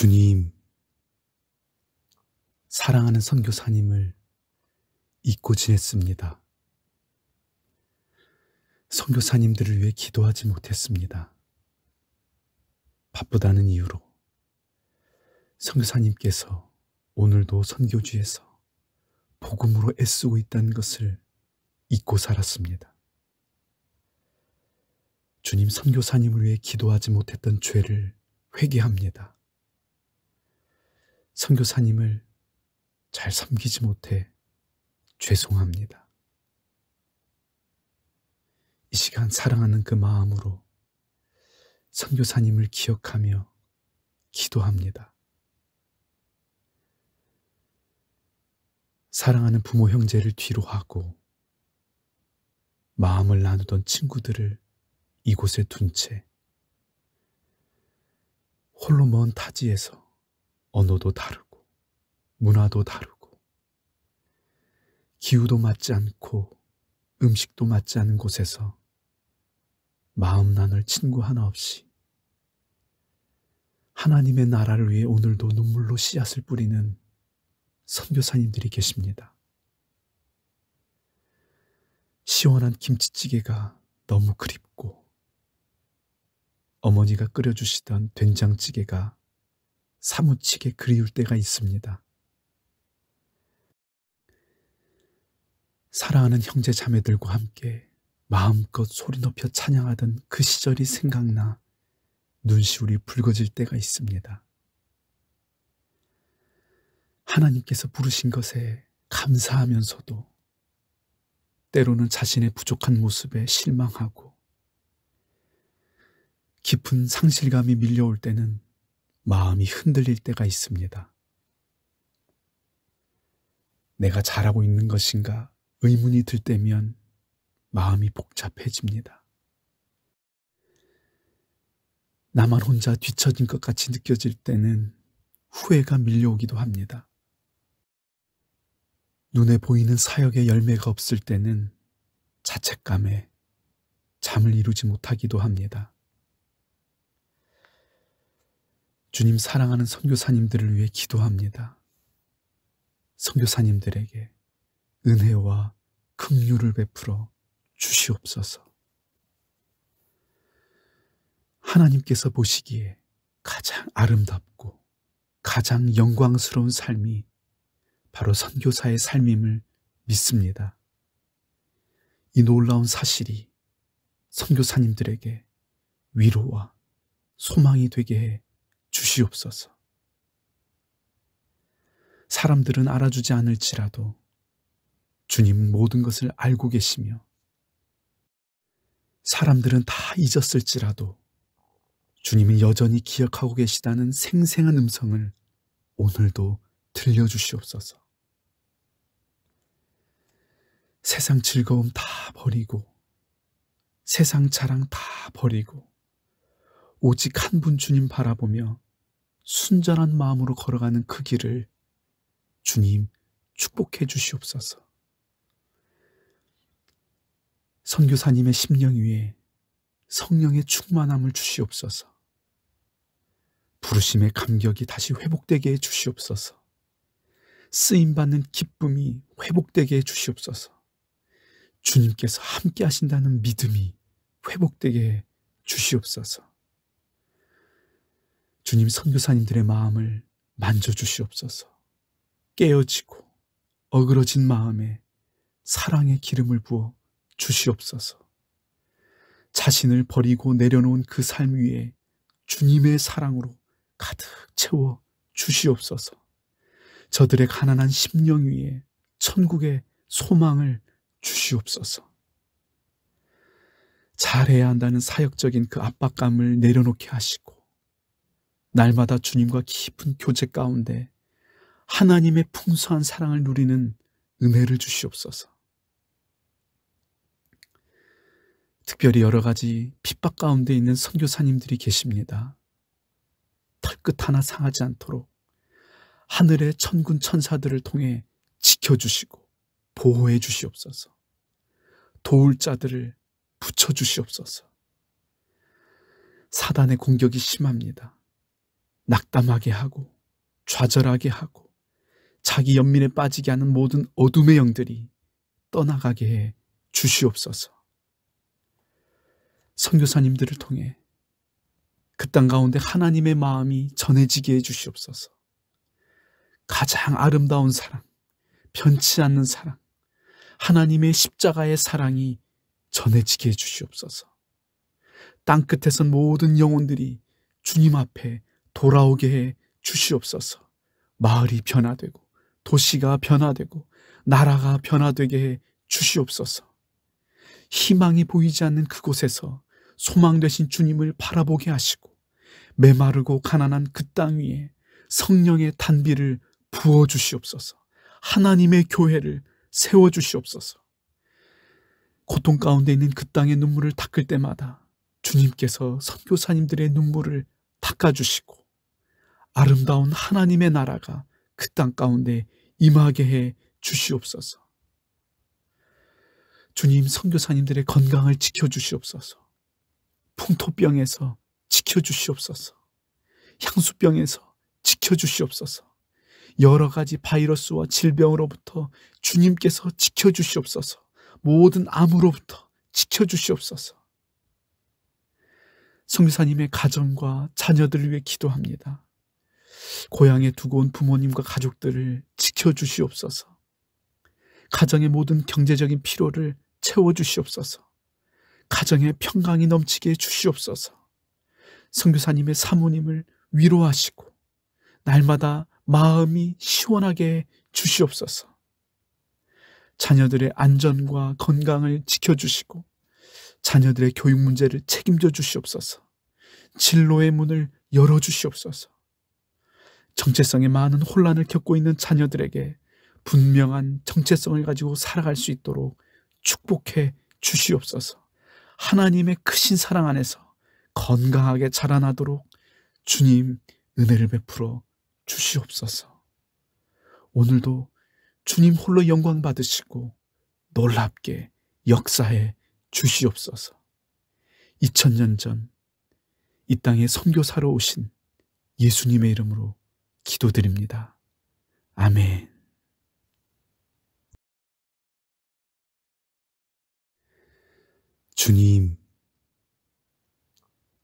주님, 사랑하는 선교사님을 잊고 지냈습니다. 선교사님들을 위해 기도하지 못했습니다. 바쁘다는 이유로 선교사님께서 오늘도 선교지에서 복음으로 애쓰고 있다는 것을 잊고 살았습니다. 주님 선교사님을 위해 기도하지 못했던 죄를 회개합니다. 선교사님을 잘 섬기지 못해 죄송합니다. 이 시간 사랑하는 그 마음으로 선교사님을 기억하며 기도합니다. 사랑하는 부모 형제를 뒤로 하고 마음을 나누던 친구들을 이곳에 둔 채 홀로 먼 타지에서 언어도 다르고 문화도 다르고 기후도 맞지 않고 음식도 맞지 않은 곳에서 마음 나눌 친구 하나 없이 하나님의 나라를 위해 오늘도 눈물로 씨앗을 뿌리는 선교사님들이 계십니다. 시원한 김치찌개가 너무 그립고 어머니가 끓여주시던 된장찌개가 사무치게 그리울 때가 있습니다. 사랑하는 형제 자매들과 함께 마음껏 소리 높여 찬양하던 그 시절이 생각나 눈시울이 붉어질 때가 있습니다. 하나님께서 부르신 것에 감사하면서도 때로는 자신의 부족한 모습에 실망하고 깊은 상실감이 밀려올 때는 마음이 흔들릴 때가 있습니다. 내가 잘하고 있는 것인가 의문이 들 때면 마음이 복잡해집니다. 나만 혼자 뒤처진 것 같이 느껴질 때는 후회가 밀려오기도 합니다. 눈에 보이는 사역의 열매가 없을 때는 자책감에 잠을 이루지 못하기도 합니다. 주님 사랑하는 선교사님들을 위해 기도합니다. 선교사님들에게 은혜와 긍휼을 베풀어 주시옵소서. 하나님께서 보시기에 가장 아름답고 가장 영광스러운 삶이 바로 선교사의 삶임을 믿습니다. 이 놀라운 사실이 선교사님들에게 위로와 소망이 되게 해 주시옵소서. 사람들은 알아주지 않을지라도 주님은 모든 것을 알고 계시며 사람들은 다 잊었을지라도 주님은 여전히 기억하고 계시다는 생생한 음성을 오늘도 들려주시옵소서. 세상 즐거움 다 버리고 세상 자랑 다 버리고 오직 한 분 주님 바라보며 순전한 마음으로 걸어가는 그 길을 주님 축복해 주시옵소서. 선교사님의 심령 위에 성령의 충만함을 주시옵소서. 부르심의 감격이 다시 회복되게 해 주시옵소서. 쓰임받는 기쁨이 회복되게 해 주시옵소서. 주님께서 함께 하신다는 믿음이 회복되게 해 주시옵소서. 주님 선교사님들의 마음을 만져주시옵소서. 깨어지고 어그러진 마음에 사랑의 기름을 부어 주시옵소서. 자신을 버리고 내려놓은 그 삶 위에 주님의 사랑으로 가득 채워 주시옵소서. 저들의 가난한 심령 위에 천국의 소망을 주시옵소서. 잘해야 한다는 사역적인 그 압박감을 내려놓게 하시고 날마다 주님과 깊은 교제 가운데 하나님의 풍성한 사랑을 누리는 은혜를 주시옵소서. 특별히 여러 가지 핍박 가운데 있는 선교사님들이 계십니다. 털끝 하나 상하지 않도록 하늘의 천군 천사들을 통해 지켜주시고 보호해 주시옵소서. 도울 자들을 붙여 주시옵소서. 사단의 공격이 심합니다. 낙담하게 하고 좌절하게 하고 자기 연민에 빠지게 하는 모든 어둠의 영들이 떠나가게 해 주시옵소서. 선교사님들을 통해 그 땅 가운데 하나님의 마음이 전해지게 해 주시옵소서. 가장 아름다운 사랑, 변치 않는 사랑, 하나님의 십자가의 사랑이 전해지게 해 주시옵소서. 땅끝에선 모든 영혼들이 주님 앞에 돌아오게 해 주시옵소서. 마을이 변화되고 도시가 변화되고 나라가 변화되게 해 주시옵소서. 희망이 보이지 않는 그곳에서 소망 되신 주님을 바라보게 하시고 메마르고 가난한 그 땅 위에 성령의 단비를 부어 주시옵소서. 하나님의 교회를 세워 주시옵소서. 고통 가운데 있는 그 땅의 눈물을 닦을 때마다 주님께서 선교사님들의 눈물을 닦아 주시고 아름다운 하나님의 나라가 그 땅 가운데 임하게 해 주시옵소서. 주님 선교사님들의 건강을 지켜 주시옵소서. 풍토병에서 지켜 주시옵소서. 향수병에서 지켜 주시옵소서. 여러 가지 바이러스와 질병으로부터 주님께서 지켜 주시옵소서. 모든 암으로부터 지켜 주시옵소서. 성교사님의 가정과 자녀들을 위해 기도합니다. 고향에 두고 온 부모님과 가족들을 지켜주시옵소서. 가정의 모든 경제적인 피로를 채워주시옵소서. 가정의 평강이 넘치게 주시옵소서. 성교사님의 사모님을 위로하시고 날마다 마음이 시원하게 주시옵소서. 자녀들의 안전과 건강을 지켜주시고 자녀들의 교육 문제를 책임져 주시옵소서. 진로의 문을 열어 주시옵소서. 정체성에 많은 혼란을 겪고 있는 자녀들에게 분명한 정체성을 가지고 살아갈 수 있도록 축복해 주시옵소서. 하나님의 크신 사랑 안에서 건강하게 자라나도록 주님 은혜를 베풀어 주시옵소서. 오늘도 주님 홀로 영광 받으시고 놀랍게 역사해 주시옵소서. 2000년 전 이 땅에 선교사로 오신 예수님의 이름으로 기도드립니다. 아멘. 주님,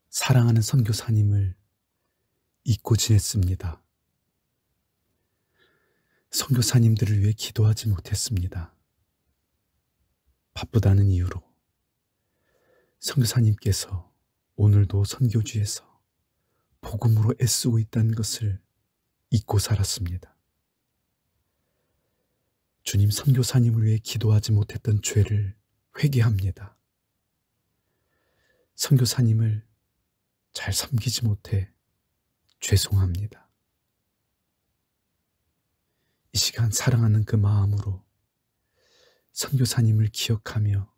사랑하는 선교사님을 잊고 지냈습니다. 선교사님들을 위해 기도하지 못했습니다. 바쁘다는 이유로 선교사님께서 오늘도 선교지에서 복음으로 애쓰고 있다는 것을 잊고 살았습니다. 주님 선교사님을 위해 기도하지 못했던 죄를 회개합니다. 선교사님을 잘 섬기지 못해 죄송합니다. 이 시간 사랑하는 그 마음으로 선교사님을 기억하며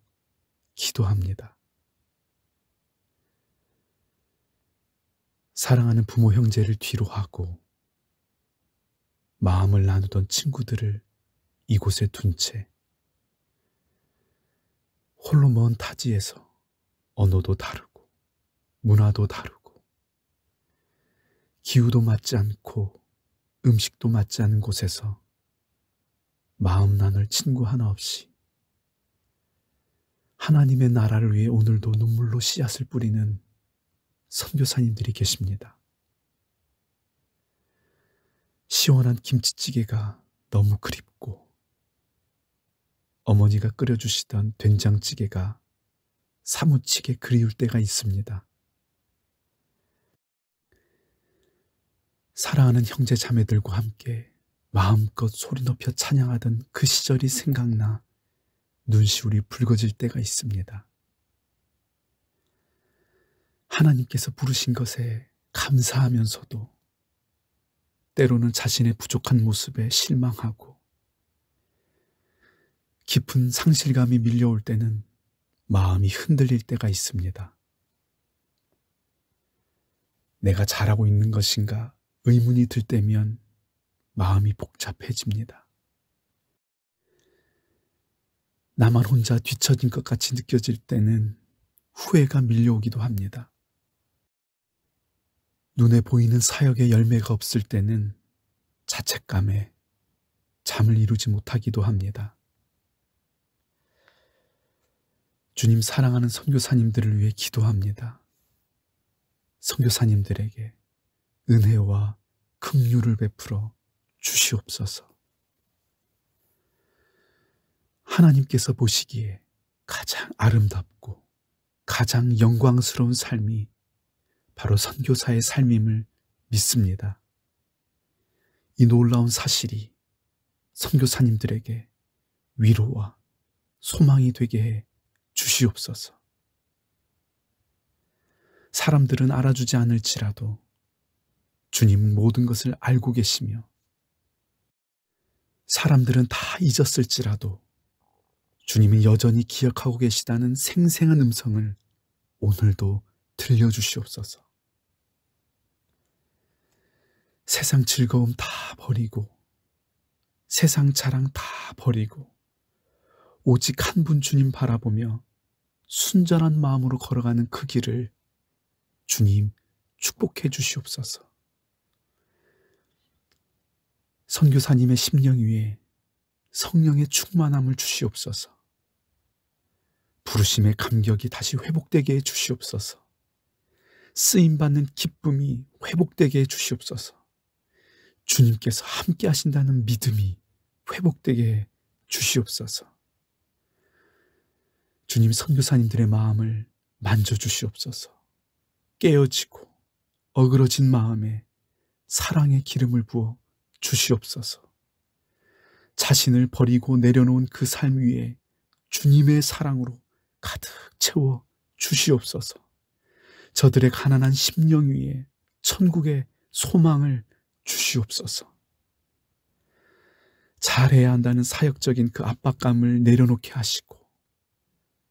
기도합니다. 사랑하는 부모 형제를 뒤로 하고 마음을 나누던 친구들을 이곳에 둔 채 홀로 먼 타지에서 언어도 다르고 문화도 다르고 기후도 맞지 않고 음식도 맞지 않은 곳에서 마음 나눌 친구 하나 없이 하나님의 나라를 위해 오늘도 눈물로 씨앗을 뿌리는 선교사님들이 계십니다. 시원한 김치찌개가 너무 그립고 어머니가 끓여주시던 된장찌개가 사무치게 그리울 때가 있습니다. 사랑하는 형제 자매들과 함께 마음껏 소리 높여 찬양하던 그 시절이 생각나 눈시울이 붉어질 때가 있습니다. 하나님께서 부르신 것에 감사하면서도 때로는 자신의 부족한 모습에 실망하고 깊은 상실감이 밀려올 때는 마음이 흔들릴 때가 있습니다. 내가 잘하고 있는 것인가 의문이 들 때면 마음이 복잡해집니다. 나만 혼자 뒤처진 것 같이 느껴질 때는 후회가 밀려오기도 합니다. 눈에 보이는 사역의 열매가 없을 때는 자책감에 잠을 이루지 못하기도 합니다. 주님 사랑하는 선교사님들을 위해 기도합니다. 선교사님들에게 은혜와 긍휼을 베풀어 주시옵소서. 하나님께서 보시기에 가장 아름답고 가장 영광스러운 삶이 바로 선교사의 삶임을 믿습니다. 이 놀라운 사실이 선교사님들에게 위로와 소망이 되게 해 주시옵소서. 사람들은 알아주지 않을지라도 주님 모든 것을 알고 계시며 사람들은 다 잊었을지라도 주님은 여전히 기억하고 계시다는 생생한 음성을 오늘도 들려주시옵소서. 세상 즐거움 다 버리고 세상 자랑 다 버리고 오직 한 분 주님 바라보며 순전한 마음으로 걸어가는 그 길을 주님 축복해 주시옵소서. 선교사님의 심령 위에 성령의 충만함을 주시옵소서. 부르심의 감격이 다시 회복되게 해 주시옵소서. 쓰임받는 기쁨이 회복되게 해 주시옵소서. 주님께서 함께 하신다는 믿음이 회복되게 주시옵소서. 주님 선교사님들의 마음을 만져주시옵소서. 깨어지고 어그러진 마음에 사랑의 기름을 부어 주시옵소서. 자신을 버리고 내려놓은 그 삶 위에 주님의 사랑으로 가득 채워 주시옵소서. 저들의 가난한 심령 위에 천국의 소망을 주시옵소서. 잘해야 한다는 사역적인 그 압박감을 내려놓게 하시고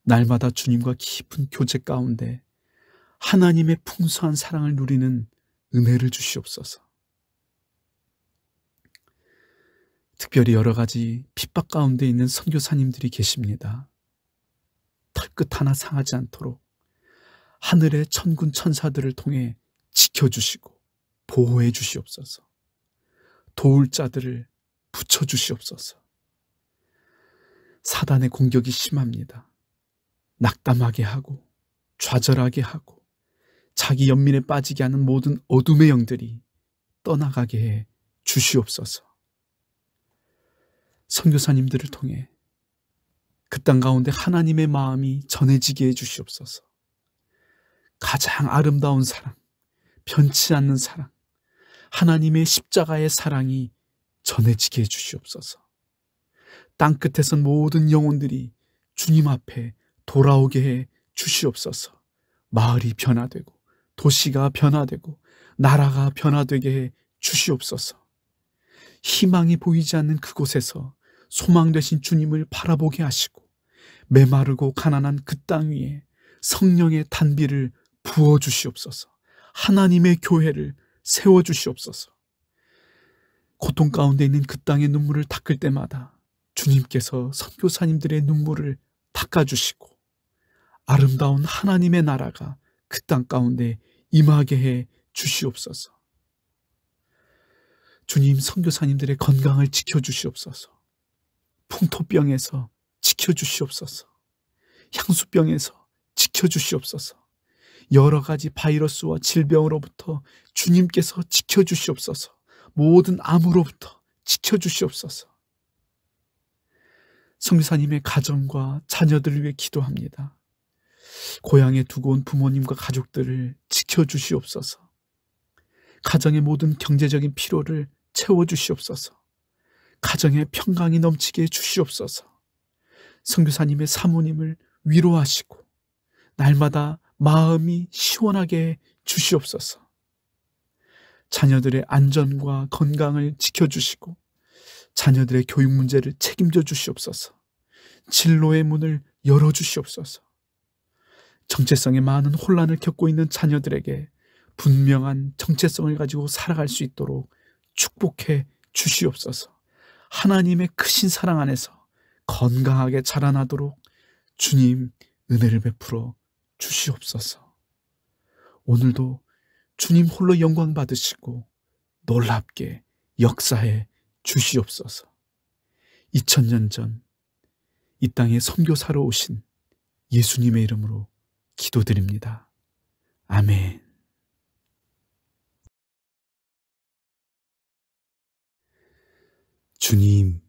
날마다 주님과 깊은 교제 가운데 하나님의 풍성한 사랑을 누리는 은혜를 주시옵소서. 특별히 여러 가지 핍박 가운데 있는 선교사님들이 계십니다. 털끝 하나 상하지 않도록 하늘의 천군 천사들을 통해 지켜주시고 보호해 주시옵소서. 도울 자들을 붙여주시옵소서. 사단의 공격이 심합니다. 낙담하게 하고 좌절하게 하고 자기 연민에 빠지게 하는 모든 어둠의 영들이 떠나가게 해 주시옵소서. 선교사님들을 통해 그 땅 가운데 하나님의 마음이 전해지게 해 주시옵소서. 가장 아름다운 사랑, 변치 않는 사랑, 하나님의 십자가의 사랑이 전해지게 해주시옵소서. 땅끝에선 모든 영혼들이 주님 앞에 돌아오게 해 주시옵소서. 마을이 변화되고 도시가 변화되고 나라가 변화되게 해 주시옵소서. 희망이 보이지 않는 그곳에서 소망 되신 주님을 바라보게 하시고 메마르고 가난한 그 땅 위에 성령의 단비를 부어 주시옵소서. 하나님의 교회를 세워주시옵소서. 고통 가운데 있는 그 땅의 눈물을 닦을 때마다 주님께서 선교사님들의 눈물을 닦아주시고 아름다운 하나님의 나라가 그 땅 가운데 임하게 해 주시옵소서. 주님 선교사님들의 건강을 지켜주시옵소서. 풍토병에서 지켜주시옵소서. 향수병에서 지켜주시옵소서. 여러 가지 바이러스와 질병으로부터 주님께서 지켜주시옵소서. 모든 암으로부터 지켜주시옵소서. 성교사님의 가정과 자녀들을 위해 기도합니다. 고향에 두고 온 부모님과 가족들을 지켜주시옵소서. 가정의 모든 경제적인 피로를 채워주시옵소서. 가정의 평강이 넘치게 해주시옵소서. 성교사님의 사모님을 위로하시고 날마다 마음이 시원하게 주시옵소서. 자녀들의 안전과 건강을 지켜주시고 자녀들의 교육 문제를 책임져 주시옵소서. 진로의 문을 열어 주시옵소서. 정체성에 많은 혼란을 겪고 있는 자녀들에게 분명한 정체성을 가지고 살아갈 수 있도록 축복해 주시옵소서. 하나님의 크신 사랑 안에서 건강하게 자라나도록 주님 은혜를 베풀어 주시옵소서. 오늘도 주님 홀로 영광 받으시고 놀랍게 역사해 주시옵소서. 2000년 전 이 땅에 선교사로 오신 예수님의 이름으로 기도드립니다. 아멘. 주님,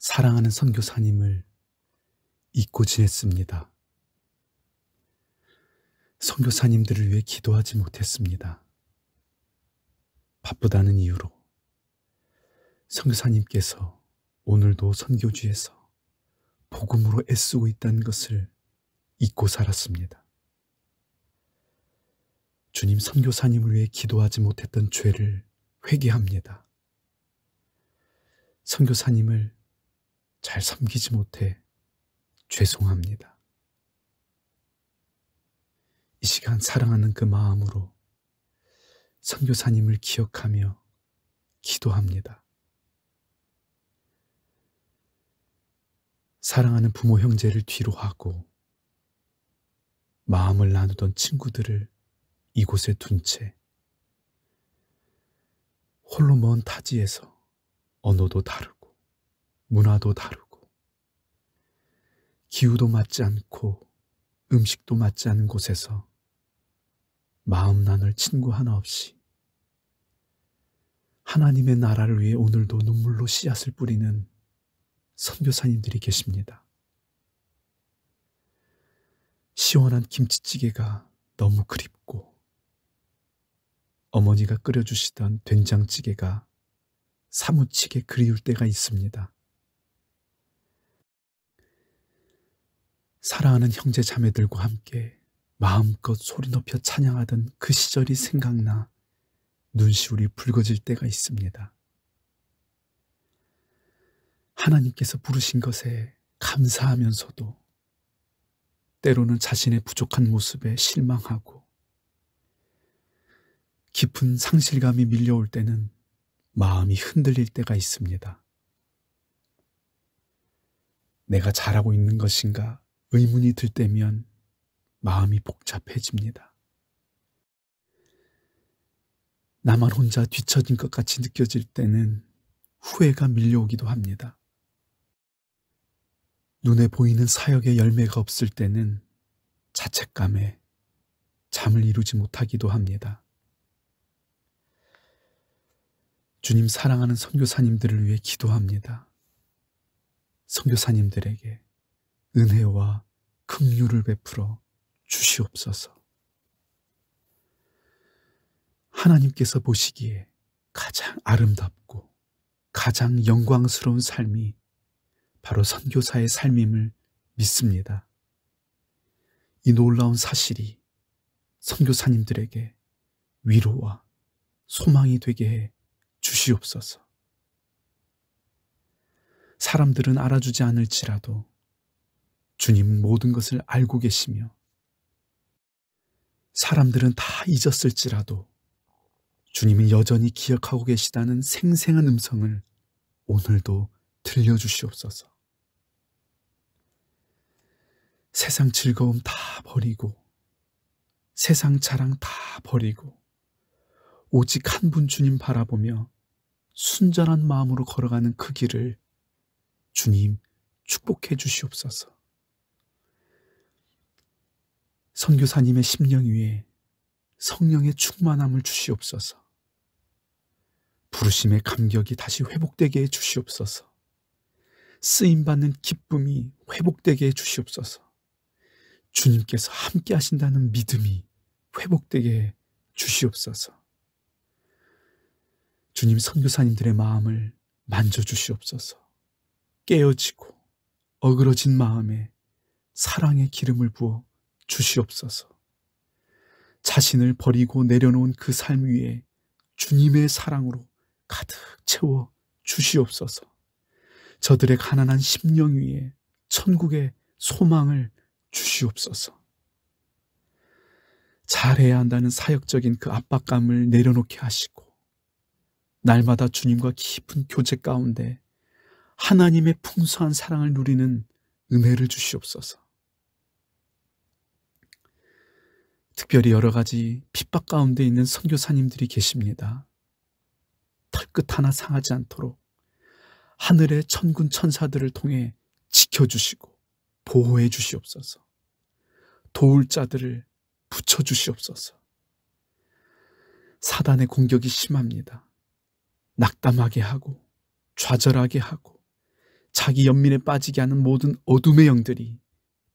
사랑하는 선교사님을 잊고 지냈습니다. 선교사님들을 위해 기도하지 못했습니다. 바쁘다는 이유로 선교사님께서 오늘도 선교주에서 복음으로 애쓰고 있다는 것을 잊고 살았습니다. 주님 선교사님을 위해 기도하지 못했던 죄를 회개합니다. 선교사님을 잘 섬기지 못해 죄송합니다. 이 시간 사랑하는 그 마음으로 선교사님을 기억하며 기도합니다. 사랑하는 부모 형제를 뒤로 하고 마음을 나누던 친구들을 이곳에 둔 채 홀로 먼 타지에서 언어도 다르고 문화도 다르고 기후도 맞지 않고 음식도 맞지 않은 곳에서 마음 나눌 친구 하나 없이 하나님의 나라를 위해 오늘도 눈물로 씨앗을 뿌리는 선교사님들이 계십니다. 시원한 김치찌개가 너무 그립고 어머니가 끓여주시던 된장찌개가 사무치게 그리울 때가 있습니다. 사랑하는 형제 자매들과 함께 마음껏 소리 높여 찬양하던 그 시절이 생각나 눈시울이 붉어질 때가 있습니다. 하나님께서 부르신 것에 감사하면서도 때로는 자신의 부족한 모습에 실망하고 깊은 상실감이 밀려올 때는 마음이 흔들릴 때가 있습니다. 내가 잘하고 있는 것인가 의문이 들 때면 마음이 복잡해집니다. 나만 혼자 뒤처진 것 같이 느껴질 때는 후회가 밀려오기도 합니다. 눈에 보이는 사역의 열매가 없을 때는 자책감에 잠을 이루지 못하기도 합니다. 주님 사랑하는 선교사님들을 위해 기도합니다. 선교사님들에게 은혜와 긍휼을 베풀어 주시옵소서. 하나님께서 보시기에 가장 아름답고 가장 영광스러운 삶이 바로 선교사의 삶임을 믿습니다. 이 놀라운 사실이 선교사님들에게 위로와 소망이 되게 해 주시옵소서. 사람들은 알아주지 않을지라도 주님은 모든 것을 알고 계시며 사람들은 다 잊었을지라도 주님은 여전히 기억하고 계시다는 생생한 음성을 오늘도 들려주시옵소서. 세상 즐거움 다 버리고 세상 자랑 다 버리고 오직 한 분 주님 바라보며 순전한 마음으로 걸어가는 그 길을 주님 축복해 주시옵소서. 선교사님의 심령 위에 성령의 충만함을 주시옵소서. 부르심의 감격이 다시 회복되게 해 주시옵소서. 쓰임받는 기쁨이 회복되게 해 주시옵소서. 주님께서 함께 하신다는 믿음이 회복되게 해 주시옵소서. 주님 선교사님들의 마음을 만져 주시옵소서. 깨어지고 어그러진 마음에 사랑의 기름을 부어 주시옵소서. 자신을 버리고 내려놓은 그 삶 위에 주님의 사랑으로 가득 채워 주시옵소서. 저들의 가난한 심령 위에 천국의 소망을 주시옵소서. 잘해야 한다는 사역적인 그 압박감을 내려놓게 하시고 날마다 주님과 깊은 교제 가운데 하나님의 풍성한 사랑을 누리는 은혜를 주시옵소서. 특별히 여러 가지 핍박 가운데 있는 선교사님들이 계십니다. 털끝 하나 상하지 않도록 하늘의 천군 천사들을 통해 지켜주시고 보호해 주시옵소서. 도울 자들을 붙여 주시옵소서. 사단의 공격이 심합니다. 낙담하게 하고 좌절하게 하고 자기 연민에 빠지게 하는 모든 어둠의 영들이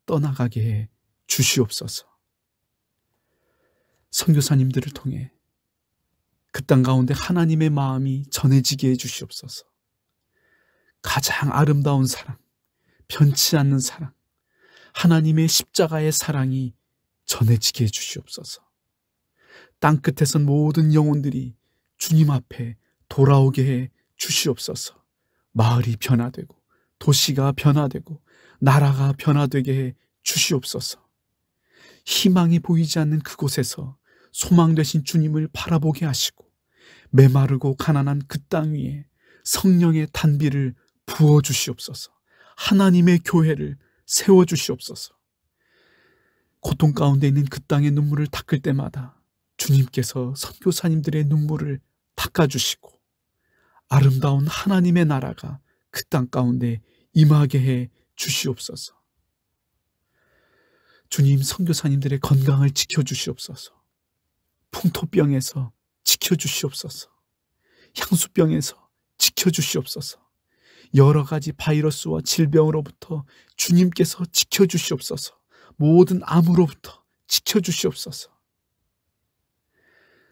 떠나가게 해 주시옵소서. 선교사님들을 통해 그 땅 가운데 하나님의 마음이 전해지게 해주시옵소서. 가장 아름다운 사랑, 변치 않는 사랑, 하나님의 십자가의 사랑이 전해지게 해주시옵소서. 땅끝에선 모든 영혼들이 주님 앞에 돌아오게 해 주시옵소서. 마을이 변화되고 도시가 변화되고 나라가 변화되게 해 주시옵소서. 희망이 보이지 않는 그곳에서 소망 되신 주님을 바라보게 하시고 메마르고 가난한 그 땅 위에 성령의 단비를 부어 주시옵소서. 하나님의 교회를 세워 주시옵소서. 고통 가운데 있는 그 땅의 눈물을 닦을 때마다 주님께서 선교사님들의 눈물을 닦아 주시고 아름다운 하나님의 나라가 그 땅 가운데 임하게 해 주시옵소서. 주님 선교사님들의 건강을 지켜 주시옵소서. 풍토병에서 지켜주시옵소서. 향수병에서 지켜주시옵소서. 여러 가지 바이러스와 질병으로부터 주님께서 지켜주시옵소서. 모든 암으로부터 지켜주시옵소서.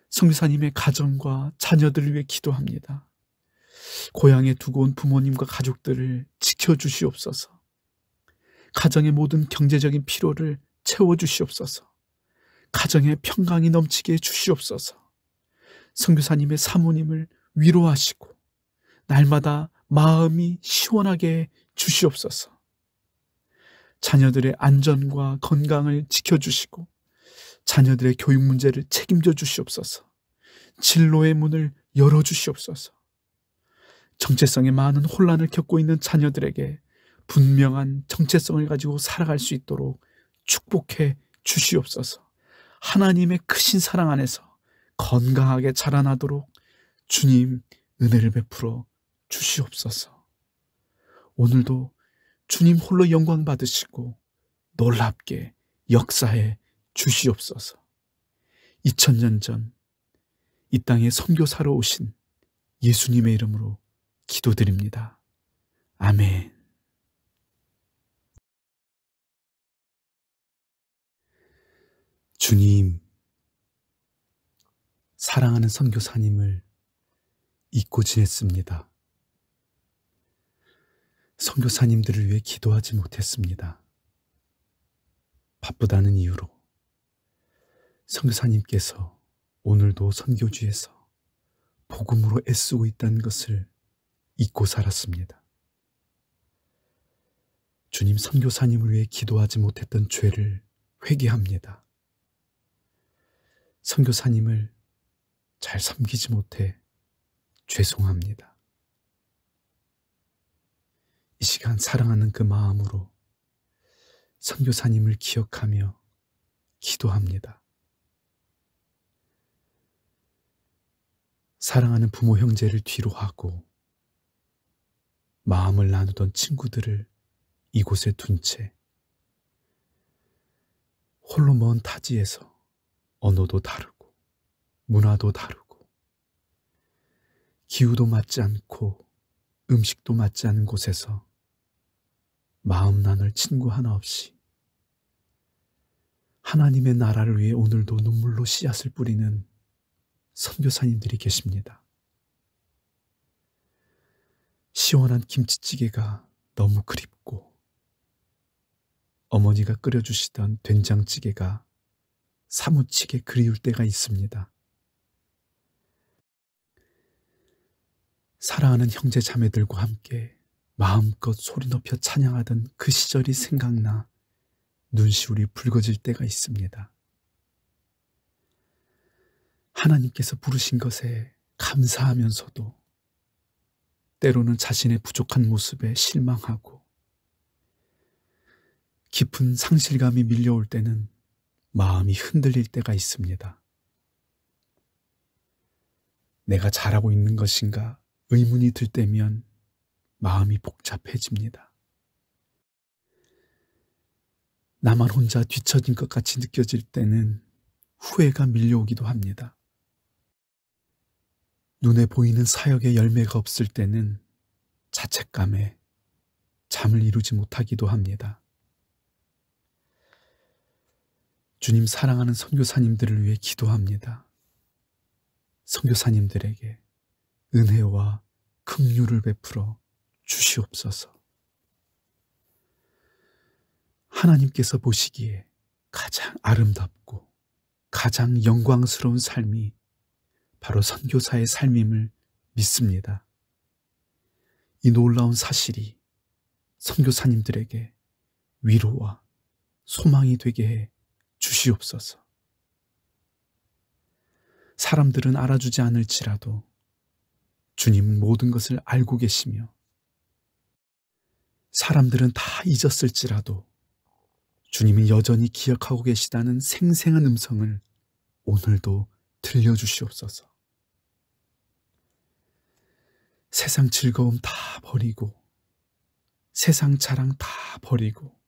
성교사님의 가정과 자녀들을 위해 기도합니다. 고향에 두고 온 부모님과 가족들을 지켜주시옵소서. 가정의 모든 경제적인 피로를 채워주시옵소서. 가정에 평강이 넘치게 주시옵소서. 선교사님의 사모님을 위로하시고 날마다 마음이 시원하게 주시옵소서. 자녀들의 안전과 건강을 지켜주시고 자녀들의 교육 문제를 책임져 주시옵소서. 진로의 문을 열어 주시옵소서. 정체성에 많은 혼란을 겪고 있는 자녀들에게 분명한 정체성을 가지고 살아갈 수 있도록 축복해 주시옵소서. 하나님의 크신 사랑 안에서 건강하게 자라나도록 주님 은혜를 베풀어 주시옵소서. 오늘도 주님 홀로 영광 받으시고 놀랍게 역사해 주시옵소서. 2000년 전 이 땅에 선교사로 오신 예수님의 이름으로 기도드립니다. 아멘. 주님, 사랑하는 선교사님을 잊고 지냈습니다. 선교사님들을 위해 기도하지 못했습니다. 바쁘다는 이유로 선교사님께서 오늘도 선교지에서 복음으로 애쓰고 있다는 것을 잊고 살았습니다. 주님 선교사님을 위해 기도하지 못했던 죄를 회개합니다. 선교사님을 잘 섬기지 못해 죄송합니다. 이 시간 사랑하는 그 마음으로 선교사님을 기억하며 기도합니다. 사랑하는 부모 형제를 뒤로 하고 마음을 나누던 친구들을 이곳에 둔 채 홀로 먼 타지에서 언어도 다르고 문화도 다르고 기후도 맞지 않고 음식도 맞지 않은 곳에서 마음 나눌 친구 하나 없이 하나님의 나라를 위해 오늘도 눈물로 씨앗을 뿌리는 선교사님들이 계십니다. 시원한 김치찌개가 너무 그립고 어머니가 끓여주시던 된장찌개가 사무치게 그리울 때가 있습니다. 사랑하는 형제 자매들과 함께 마음껏 소리 높여 찬양하던 그 시절이 생각나 눈시울이 붉어질 때가 있습니다. 하나님께서 부르신 것에 감사하면서도 때로는 자신의 부족한 모습에 실망하고 깊은 상실감이 밀려올 때는 마음이 흔들릴 때가 있습니다. 내가 잘하고 있는 것인가 의문이 들 때면 마음이 복잡해집니다. 나만 혼자 뒤처진 것 같이 느껴질 때는 후회가 밀려오기도 합니다. 눈에 보이는 사역의 열매가 없을 때는 자책감에 잠을 이루지 못하기도 합니다. 주님 사랑하는 선교사님들을 위해 기도합니다. 선교사님들에게 은혜와 긍휼을 베풀어 주시옵소서. 하나님께서 보시기에 가장 아름답고 가장 영광스러운 삶이 바로 선교사의 삶임을 믿습니다. 이 놀라운 사실이 선교사님들에게 위로와 소망이 되게 해 주시옵소서. 사람들은 알아주지 않을지라도 주님 모든 것을 알고 계시며 사람들은 다 잊었을지라도 주님은 여전히 기억하고 계시다는 생생한 음성을 오늘도 들려주시옵소서. 세상 즐거움 다 버리고 세상 자랑 다 버리고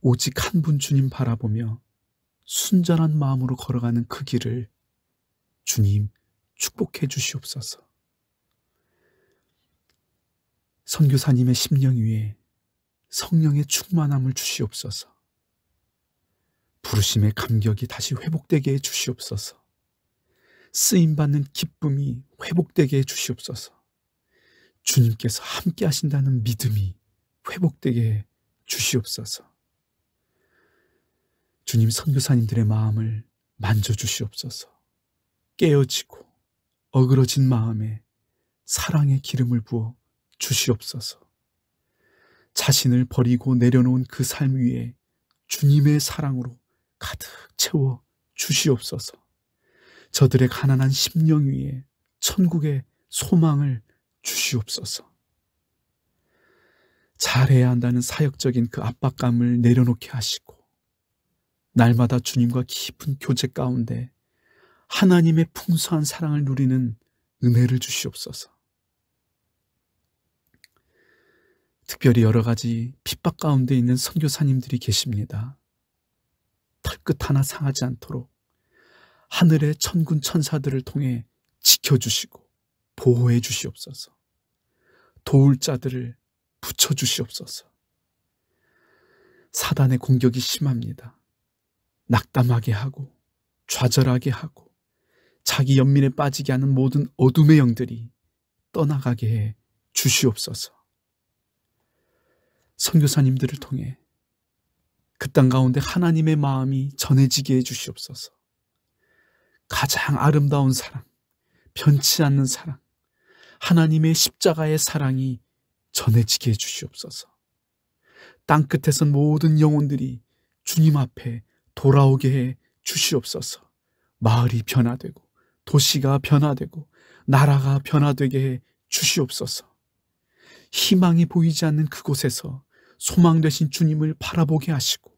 오직 한 분 주님 바라보며 순전한 마음으로 걸어가는 그 길을 주님 축복해 주시옵소서. 선교사님의 심령 위에 성령의 충만함을 주시옵소서. 부르심의 감격이 다시 회복되게 해 주시옵소서. 쓰임받는 기쁨이 회복되게 해 주시옵소서. 주님께서 함께 하신다는 믿음이 회복되게 해 주시옵소서. 주님 선교사님들의 마음을 만져주시옵소서. 깨어지고 어그러진 마음에 사랑의 기름을 부어 주시옵소서. 자신을 버리고 내려놓은 그 삶 위에 주님의 사랑으로 가득 채워 주시옵소서. 저들의 가난한 심령 위에 천국의 소망을 주시옵소서. 잘해야 한다는 사역적인 그 압박감을 내려놓게 하시고 날마다 주님과 깊은 교제 가운데 하나님의 풍성한 사랑을 누리는 은혜를 주시옵소서. 특별히 여러 가지 핍박 가운데 있는 선교사님들이 계십니다. 탈끝 하나 상하지 않도록 하늘의 천군 천사들을 통해 지켜주시고 보호해 주시옵소서. 도울 자들을 붙여주시옵소서. 사단의 공격이 심합니다. 낙담하게 하고 좌절하게 하고 자기 연민에 빠지게 하는 모든 어둠의 영들이 떠나가게 해 주시옵소서. 선교사님들을 통해 그 땅 가운데 하나님의 마음이 전해지게 해 주시옵소서. 가장 아름다운 사랑, 변치 않는 사랑, 하나님의 십자가의 사랑이 전해지게 해 주시옵소서. 땅끝에선 모든 영혼들이 주님 앞에 돌아오게 해 주시옵소서. 마을이 변화되고 도시가 변화되고 나라가 변화되게 해 주시옵소서. 희망이 보이지 않는 그곳에서 소망 되신 주님을 바라보게 하시고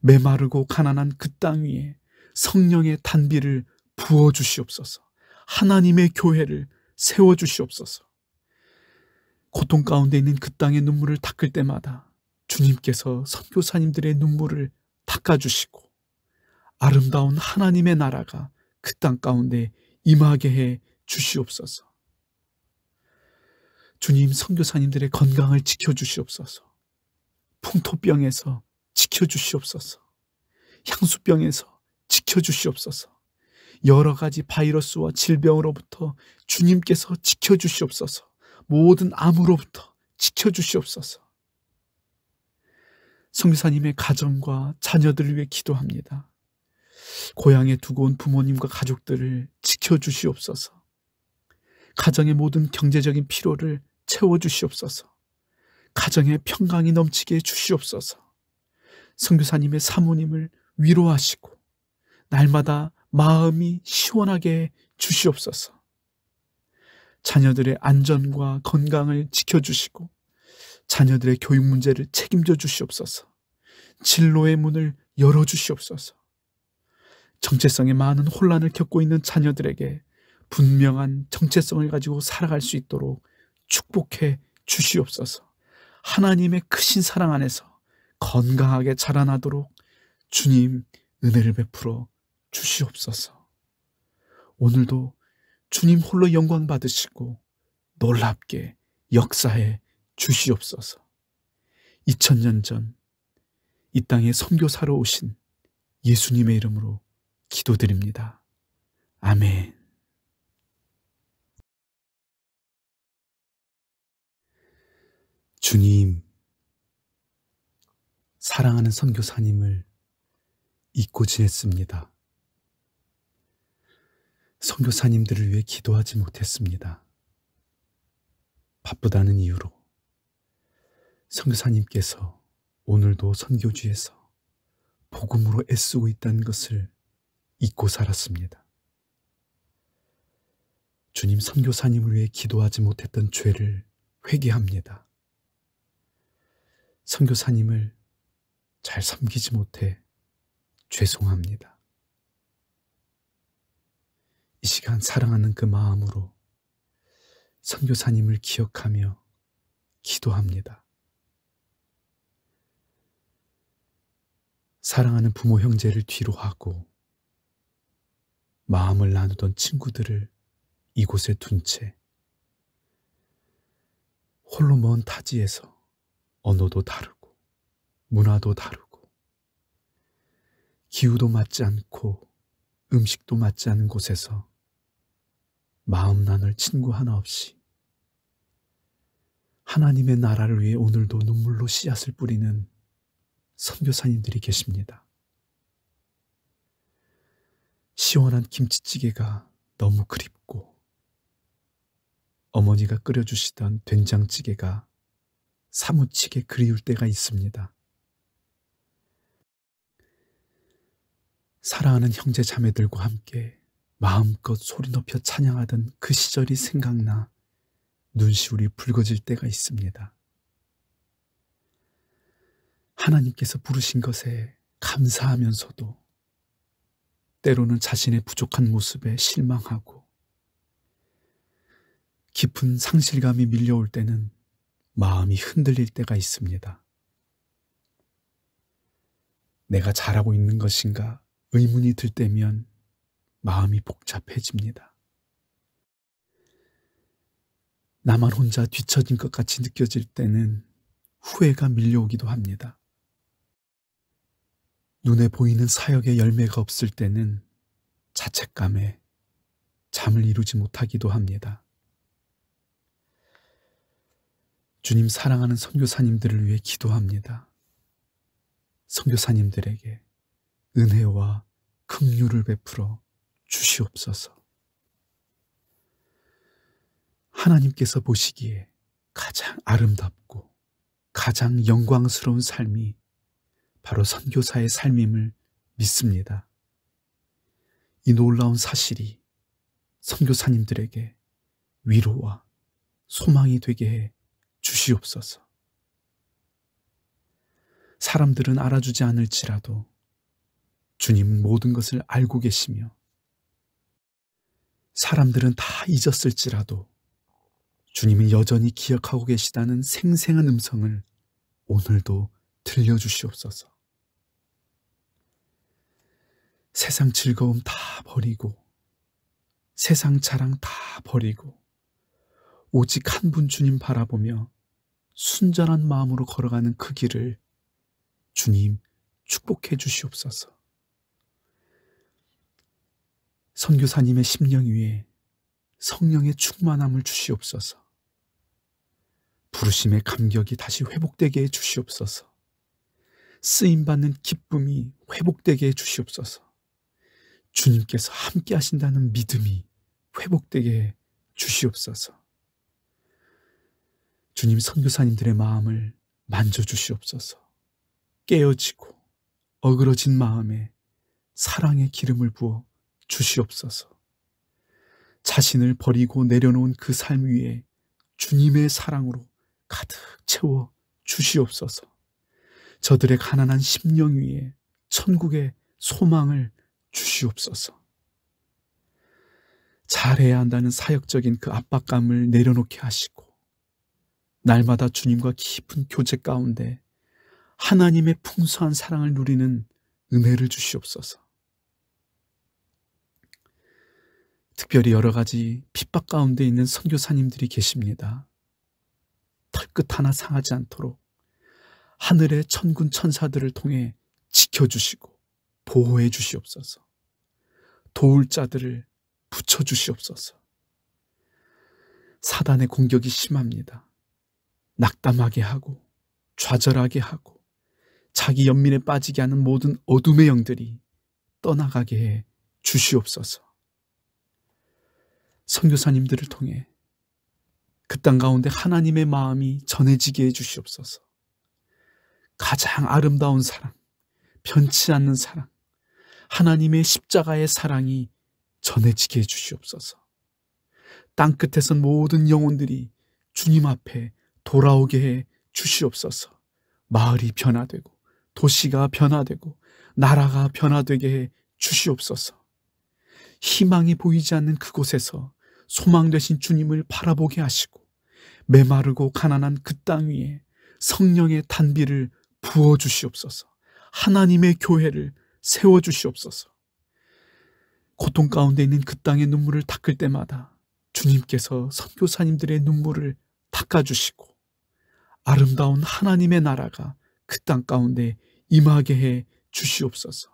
메마르고 가난한 그 땅 위에 성령의 단비를 부어 주시옵소서. 하나님의 교회를 세워 주시옵소서. 고통 가운데 있는 그 땅의 눈물을 닦을 때마다 주님께서 선교사님들의 눈물을 닦아 주시고 아름다운 하나님의 나라가 그 땅 가운데 임하게 해 주시옵소서. 주님 선교사님들의 건강을 지켜 주시옵소서. 풍토병에서 지켜 주시옵소서. 향수병에서 지켜 주시옵소서. 여러 가지 바이러스와 질병으로부터 주님께서 지켜 주시옵소서. 모든 암으로부터 지켜 주시옵소서. 성교사님의 가정과 자녀들을 위해 기도합니다. 고향에 두고 온 부모님과 가족들을 지켜주시옵소서. 가정의 모든 경제적인 피로를 채워주시옵소서. 가정의 평강이 넘치게 해 주시옵소서. 성교사님의 사모님을 위로하시고 날마다 마음이 시원하게 주시옵소서. 자녀들의 안전과 건강을 지켜주시고 자녀들의 교육 문제를 책임져 주시옵소서. 진로의 문을 열어 주시옵소서. 정체성에 많은 혼란을 겪고 있는 자녀들에게 분명한 정체성을 가지고 살아갈 수 있도록 축복해 주시옵소서. 하나님의 크신 사랑 안에서 건강하게 자라나도록 주님 은혜를 베풀어 주시옵소서. 오늘도 주님 홀로 영광 받으시고 놀랍게 역사해 주시옵소서. 2000년 전 이 땅에 선교사로 오신 예수님의 이름으로 기도드립니다. 아멘. 주님, 사랑하는 선교사님을 잊고 지냈습니다. 선교사님들을 위해 기도하지 못했습니다. 바쁘다는 이유로 선교사님께서 오늘도 선교지에서 복음으로 애쓰고 있다는 것을 잊고 살았습니다. 주님 선교사님을 위해 기도하지 못했던 죄를 회개합니다. 선교사님을 잘 섬기지 못해 죄송합니다. 이 시간 사랑하는 그 마음으로 선교사님을 기억하며 기도합니다. 사랑하는 부모 형제를 뒤로 하고 마음을 나누던 친구들을 이곳에 둔 채 홀로 먼 타지에서 언어도 다르고 문화도 다르고 기후도 맞지 않고 음식도 맞지 않은 곳에서 마음 나눌 친구 하나 없이 하나님의 나라를 위해 오늘도 눈물로 씨앗을 뿌리는 선교사님들이 계십니다. 시원한 김치찌개가 너무 그립고 어머니가 끓여주시던 된장찌개가 사무치게 그리울 때가 있습니다. 사랑하는 형제 자매들과 함께 마음껏 소리 높여 찬양하던 그 시절이 생각나 눈시울이 붉어질 때가 있습니다. 하나님께서 부르신 것에 감사하면서도 때로는 자신의 부족한 모습에 실망하고 깊은 상실감이 밀려올 때는 마음이 흔들릴 때가 있습니다. 내가 잘하고 있는 것인가 의문이 들 때면 마음이 복잡해집니다. 나만 혼자 뒤처진 것 같이 느껴질 때는 후회가 밀려오기도 합니다. 눈에 보이는 사역의 열매가 없을 때는 자책감에 잠을 이루지 못하기도 합니다. 주님 사랑하는 선교사님들을 위해 기도합니다. 선교사님들에게 은혜와 긍휼을 베풀어 주시옵소서. 하나님께서 보시기에 가장 아름답고 가장 영광스러운 삶이 바로 선교사의 삶임을 믿습니다. 이 놀라운 사실이 선교사님들에게 위로와 소망이 되게 해 주시옵소서. 사람들은 알아주지 않을지라도 주님은 모든 것을 알고 계시며 사람들은 다 잊었을지라도 주님은 여전히 기억하고 계시다는 생생한 음성을 오늘도 들려주시옵소서. 세상 즐거움 다 버리고, 세상 자랑 다 버리고, 오직 한 분 주님 바라보며 순전한 마음으로 걸어가는 그 길을 주님 축복해 주시옵소서. 선교사님의 심령 위에 성령의 충만함을 주시옵소서. 부르심의 감격이 다시 회복되게 해 주시옵소서. 쓰임받는 기쁨이 회복되게 해주시옵소서. 주님께서 함께 하신다는 믿음이 회복되게 해 주시옵소서. 주님 선교사님들의 마음을 만져주시옵소서. 깨어지고 어그러진 마음에 사랑의 기름을 부어 주시옵소서. 자신을 버리고 내려놓은 그 삶 위에 주님의 사랑으로 가득 채워 주시옵소서. 저들의 가난한 심령 위에 천국의 소망을 주시옵소서. 잘해야 한다는 사역적인 그 압박감을 내려놓게 하시고 날마다 주님과 깊은 교제 가운데 하나님의 풍성한 사랑을 누리는 은혜를 주시옵소서. 특별히 여러 가지 핍박 가운데 있는 선교사님들이 계십니다. 털끝 하나 상하지 않도록 하늘의 천군 천사들을 통해 지켜주시고 보호해 주시옵소서. 도울 자들을 붙여 주시옵소서. 사단의 공격이 심합니다. 낙담하게 하고 좌절하게 하고 자기 연민에 빠지게 하는 모든 어둠의 영들이 떠나가게 해 주시옵소서. 선교사님들을 통해 그 땅 가운데 하나님의 마음이 전해지게 해 주시옵소서. 가장 아름다운 사랑, 변치 않는 사랑, 하나님의 십자가의 사랑이 전해지게 해주시옵소서. 땅끝에선 모든 영혼들이 주님 앞에 돌아오게 해 주시옵소서. 마을이 변화되고 도시가 변화되고 나라가 변화되게 해 주시옵소서. 희망이 보이지 않는 그곳에서 소망 되신 주님을 바라보게 하시고 메마르고 가난한 그 땅 위에 성령의 단비를 부어 주시옵소서. 하나님의 교회를 세워 주시옵소서. 고통 가운데 있는 그 땅의 눈물을 닦을 때마다 주님께서 선교사님들의 눈물을 닦아 주시고 아름다운 하나님의 나라가 그 땅 가운데 임하게 해 주시옵소서.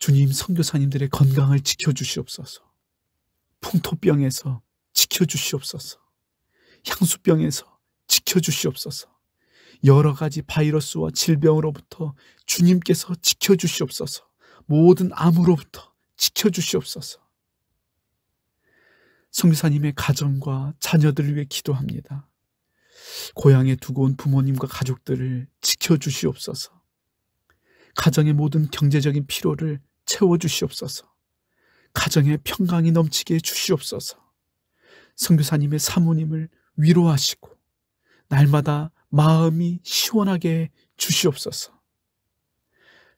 주님 선교사님들의 건강을 지켜 주시옵소서. 풍토병에서 지켜 주시옵소서. 향수병에서 지켜 주시옵소서. 여러 가지 바이러스와 질병으로부터 주님께서 지켜주시옵소서. 모든 암으로부터 지켜주시옵소서. 성교사님의 가정과 자녀들을 위해 기도합니다. 고향에 두고 온 부모님과 가족들을 지켜주시옵소서. 가정의 모든 경제적인 피로를 채워주시옵소서. 가정의 평강이 넘치게 해 주시옵소서. 성교사님의 사모님을 위로하시고 날마다 마음이 시원하게 주시옵소서.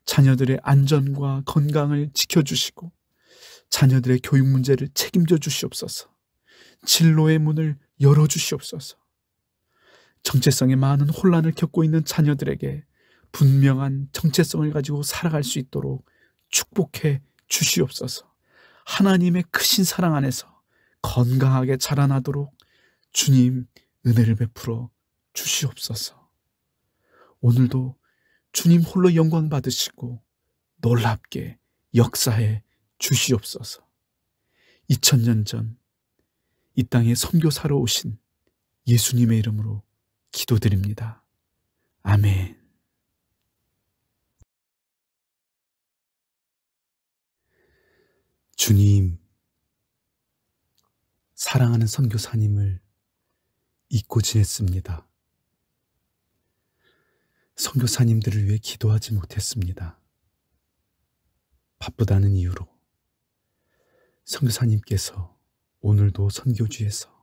자녀들의 안전과 건강을 지켜주시고 자녀들의 교육 문제를 책임져 주시옵소서. 진로의 문을 열어 주시옵소서. 정체성에 많은 혼란을 겪고 있는 자녀들에게 분명한 정체성을 가지고 살아갈 수 있도록 축복해 주시옵소서. 하나님의 크신 사랑 안에서 건강하게 자라나도록 주님 은혜를 베풀어 주시옵소서. 오늘도 주님 홀로 영광 받으시고 놀랍게 역사해 주시옵소서. 2000년 전 이 땅에 선교사로 오신 예수님의 이름으로 기도드립니다. 아멘. 주님, 사랑하는 선교사님을 잊고 지냈습니다. 선교사님들을 위해 기도하지 못했습니다. 바쁘다는 이유로 선교사님께서 오늘도 선교지에서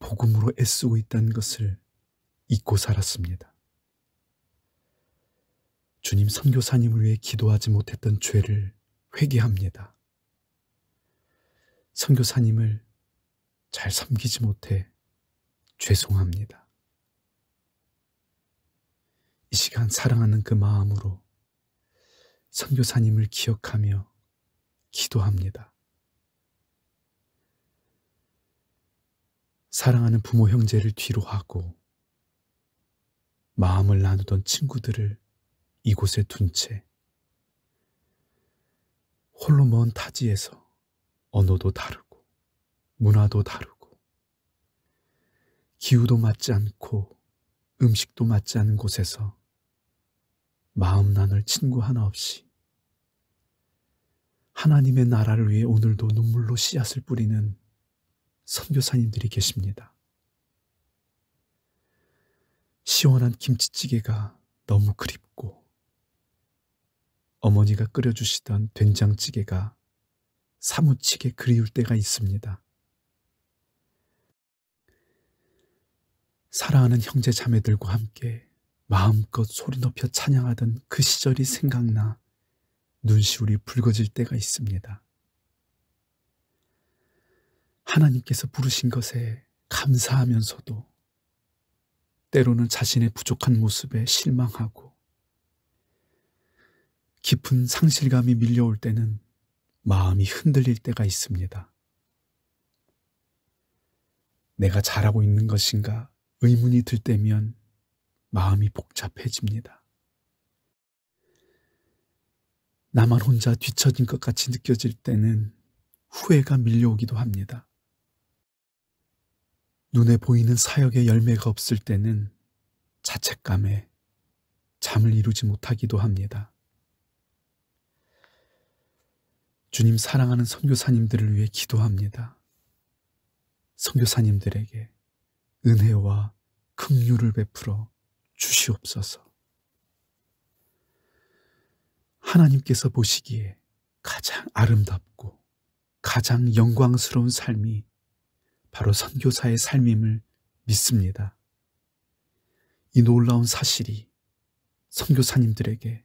복음으로 애쓰고 있다는 것을 잊고 살았습니다. 주님 선교사님을 위해 기도하지 못했던 죄를 회개합니다. 선교사님을 잘 섬기지 못해 죄송합니다. 이 시간 사랑하는 그 마음으로 선교사님을 기억하며 기도합니다. 사랑하는 부모 형제를 뒤로 하고 마음을 나누던 친구들을 이곳에 둔 채 홀로 먼 타지에서 언어도 다르고 문화도 다르고 기후도 맞지 않고 음식도 맞지 않은 곳에서 마음 나눌 친구 하나 없이 하나님의 나라를 위해 오늘도 눈물로 씨앗을 뿌리는 선교사님들이 계십니다. 시원한 김치찌개가 너무 그립고 어머니가 끓여주시던 된장찌개가 사무치게 그리울 때가 있습니다. 사랑하는 형제 자매들과 함께 마음껏 소리 높여 찬양하던 그 시절이 생각나 눈시울이 붉어질 때가 있습니다. 하나님께서 부르신 것에 감사하면서도 때로는 자신의 부족한 모습에 실망하고 깊은 상실감이 밀려올 때는 마음이 흔들릴 때가 있습니다. 내가 잘하고 있는 것인가 의문이 들 때면 마음이 복잡해집니다. 나만 혼자 뒤처진 것 같이 느껴질 때는 후회가 밀려오기도 합니다. 눈에 보이는 사역의 열매가 없을 때는 자책감에 잠을 이루지 못하기도 합니다. 주님 사랑하는 선교사님들을 위해 기도합니다. 선교사님들에게 은혜와 긍휼을 베풀어 주시옵소서. 하나님께서 보시기에 가장 아름답고 가장 영광스러운 삶이 바로 선교사의 삶임을 믿습니다. 이 놀라운 사실이 선교사님들에게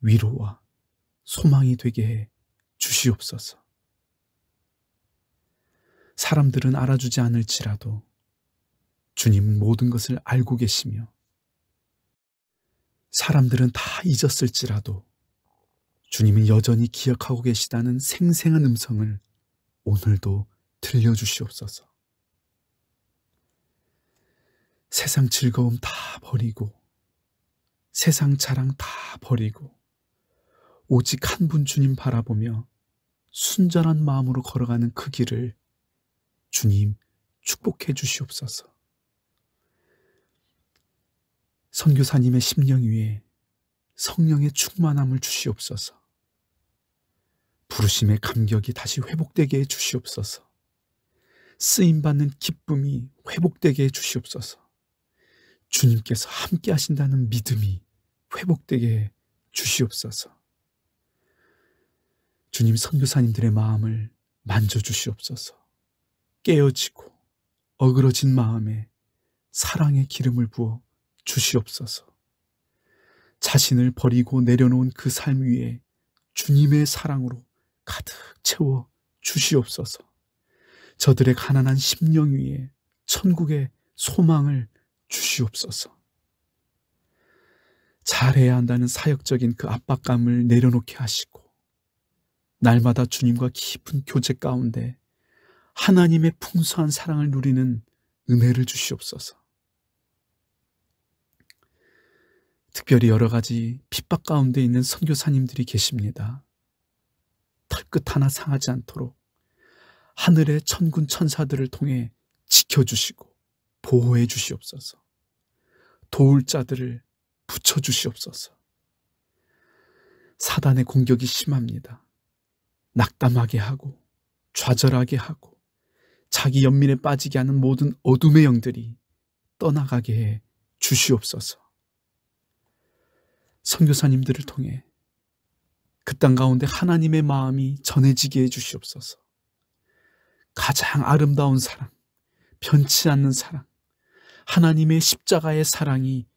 위로와 소망이 되게 해 주시옵소서. 사람들은 알아주지 않을지라도 주님은 모든 것을 알고 계시며 사람들은 다 잊었을지라도 주님은 여전히 기억하고 계시다는 생생한 음성을 오늘도 들려주시옵소서. 세상 즐거움 다 버리고 세상 자랑 다 버리고 오직 한 분 주님 바라보며 순전한 마음으로 걸어가는 그 길을 주님 축복해 주시옵소서. 선교사님의 심령 위에 성령의 충만함을 주시옵소서. 부르심의 감격이 다시 회복되게 해 주시옵소서. 쓰임받는 기쁨이 회복되게 해 주시옵소서. 주님께서 함께 하신다는 믿음이 회복되게 해 주시옵소서. 주님 선교사님들의 마음을 만져 주시옵소서. 깨어지고 어그러진 마음에 사랑의 기름을 부어 주시옵소서. 자신을 버리고 내려놓은 그 삶 위에 주님의 사랑으로 가득 채워 주시옵소서. 저들의 가난한 심령 위에 천국의 소망을 주시옵소서. 잘해야 한다는 사역적인 그 압박감을 내려놓게 하시고 날마다 주님과 깊은 교제 가운데 하나님의 풍성한 사랑을 누리는 은혜를 주시옵소서. 특별히 여러 가지 핍박 가운데 있는 선교사님들이 계십니다. 털끝 하나 상하지 않도록 하늘의 천군 천사들을 통해 지켜주시고 보호해 주시옵소서. 도울 자들을 붙여 주시옵소서. 사단의 공격이 심합니다. 낙담하게 하고 좌절하게 하고 자기 연민에 빠지게 하는 모든 어둠의 영들이 떠나가게 해 주시옵소서. 선교사님들을 통해 그 땅 가운데 하나님의 마음이 전해지게 해주시옵소서. 가장 아름다운 사랑, 변치 않는 사랑, 하나님의 십자가의 사랑이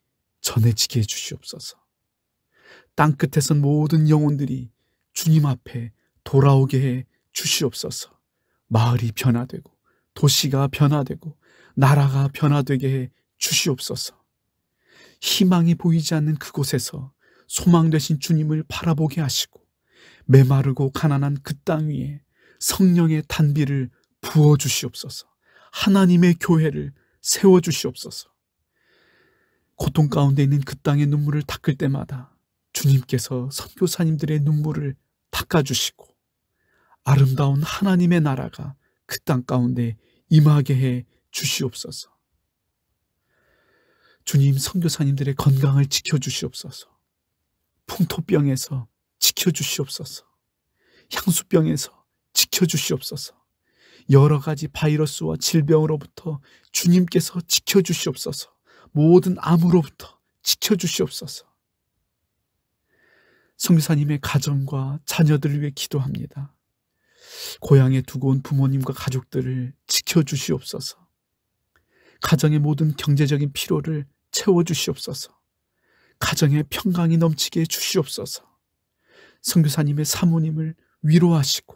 전해지게 해주시옵소서. 땅 끝에선 모든 영혼들이 주님 앞에 돌아오게 해 주시옵소서. 마을이 변화되고 도시가 변화되고 나라가 변화되게 해 주시옵소서. 희망이 보이지 않는 그곳에서 소망 되신 주님을 바라보게 하시고 메마르고 가난한 그 땅 위에 성령의 단비를 부어 주시옵소서. 하나님의 교회를 세워 주시옵소서. 고통 가운데 있는 그 땅의 눈물을 닦을 때마다 주님께서 선교사님들의 눈물을 닦아 주시고 아름다운 하나님의 나라가 그 땅 가운데 임하게 해 주시옵소서. 주님 선교사님들의 건강을 지켜 주시옵소서. 풍토병에서 지켜주시옵소서. 향수병에서 지켜주시옵소서. 여러 가지 바이러스와 질병으로부터 주님께서 지켜주시옵소서. 모든 암으로부터 지켜주시옵소서. 성교사님의 가정과 자녀들을 위해 기도합니다. 고향에 두고 온 부모님과 가족들을 지켜주시옵소서. 가정의 모든 경제적인 피로를 채워주시옵소서. 가정의 평강이 넘치게 주시옵소서. 성교사님의 사모님을 위로하시고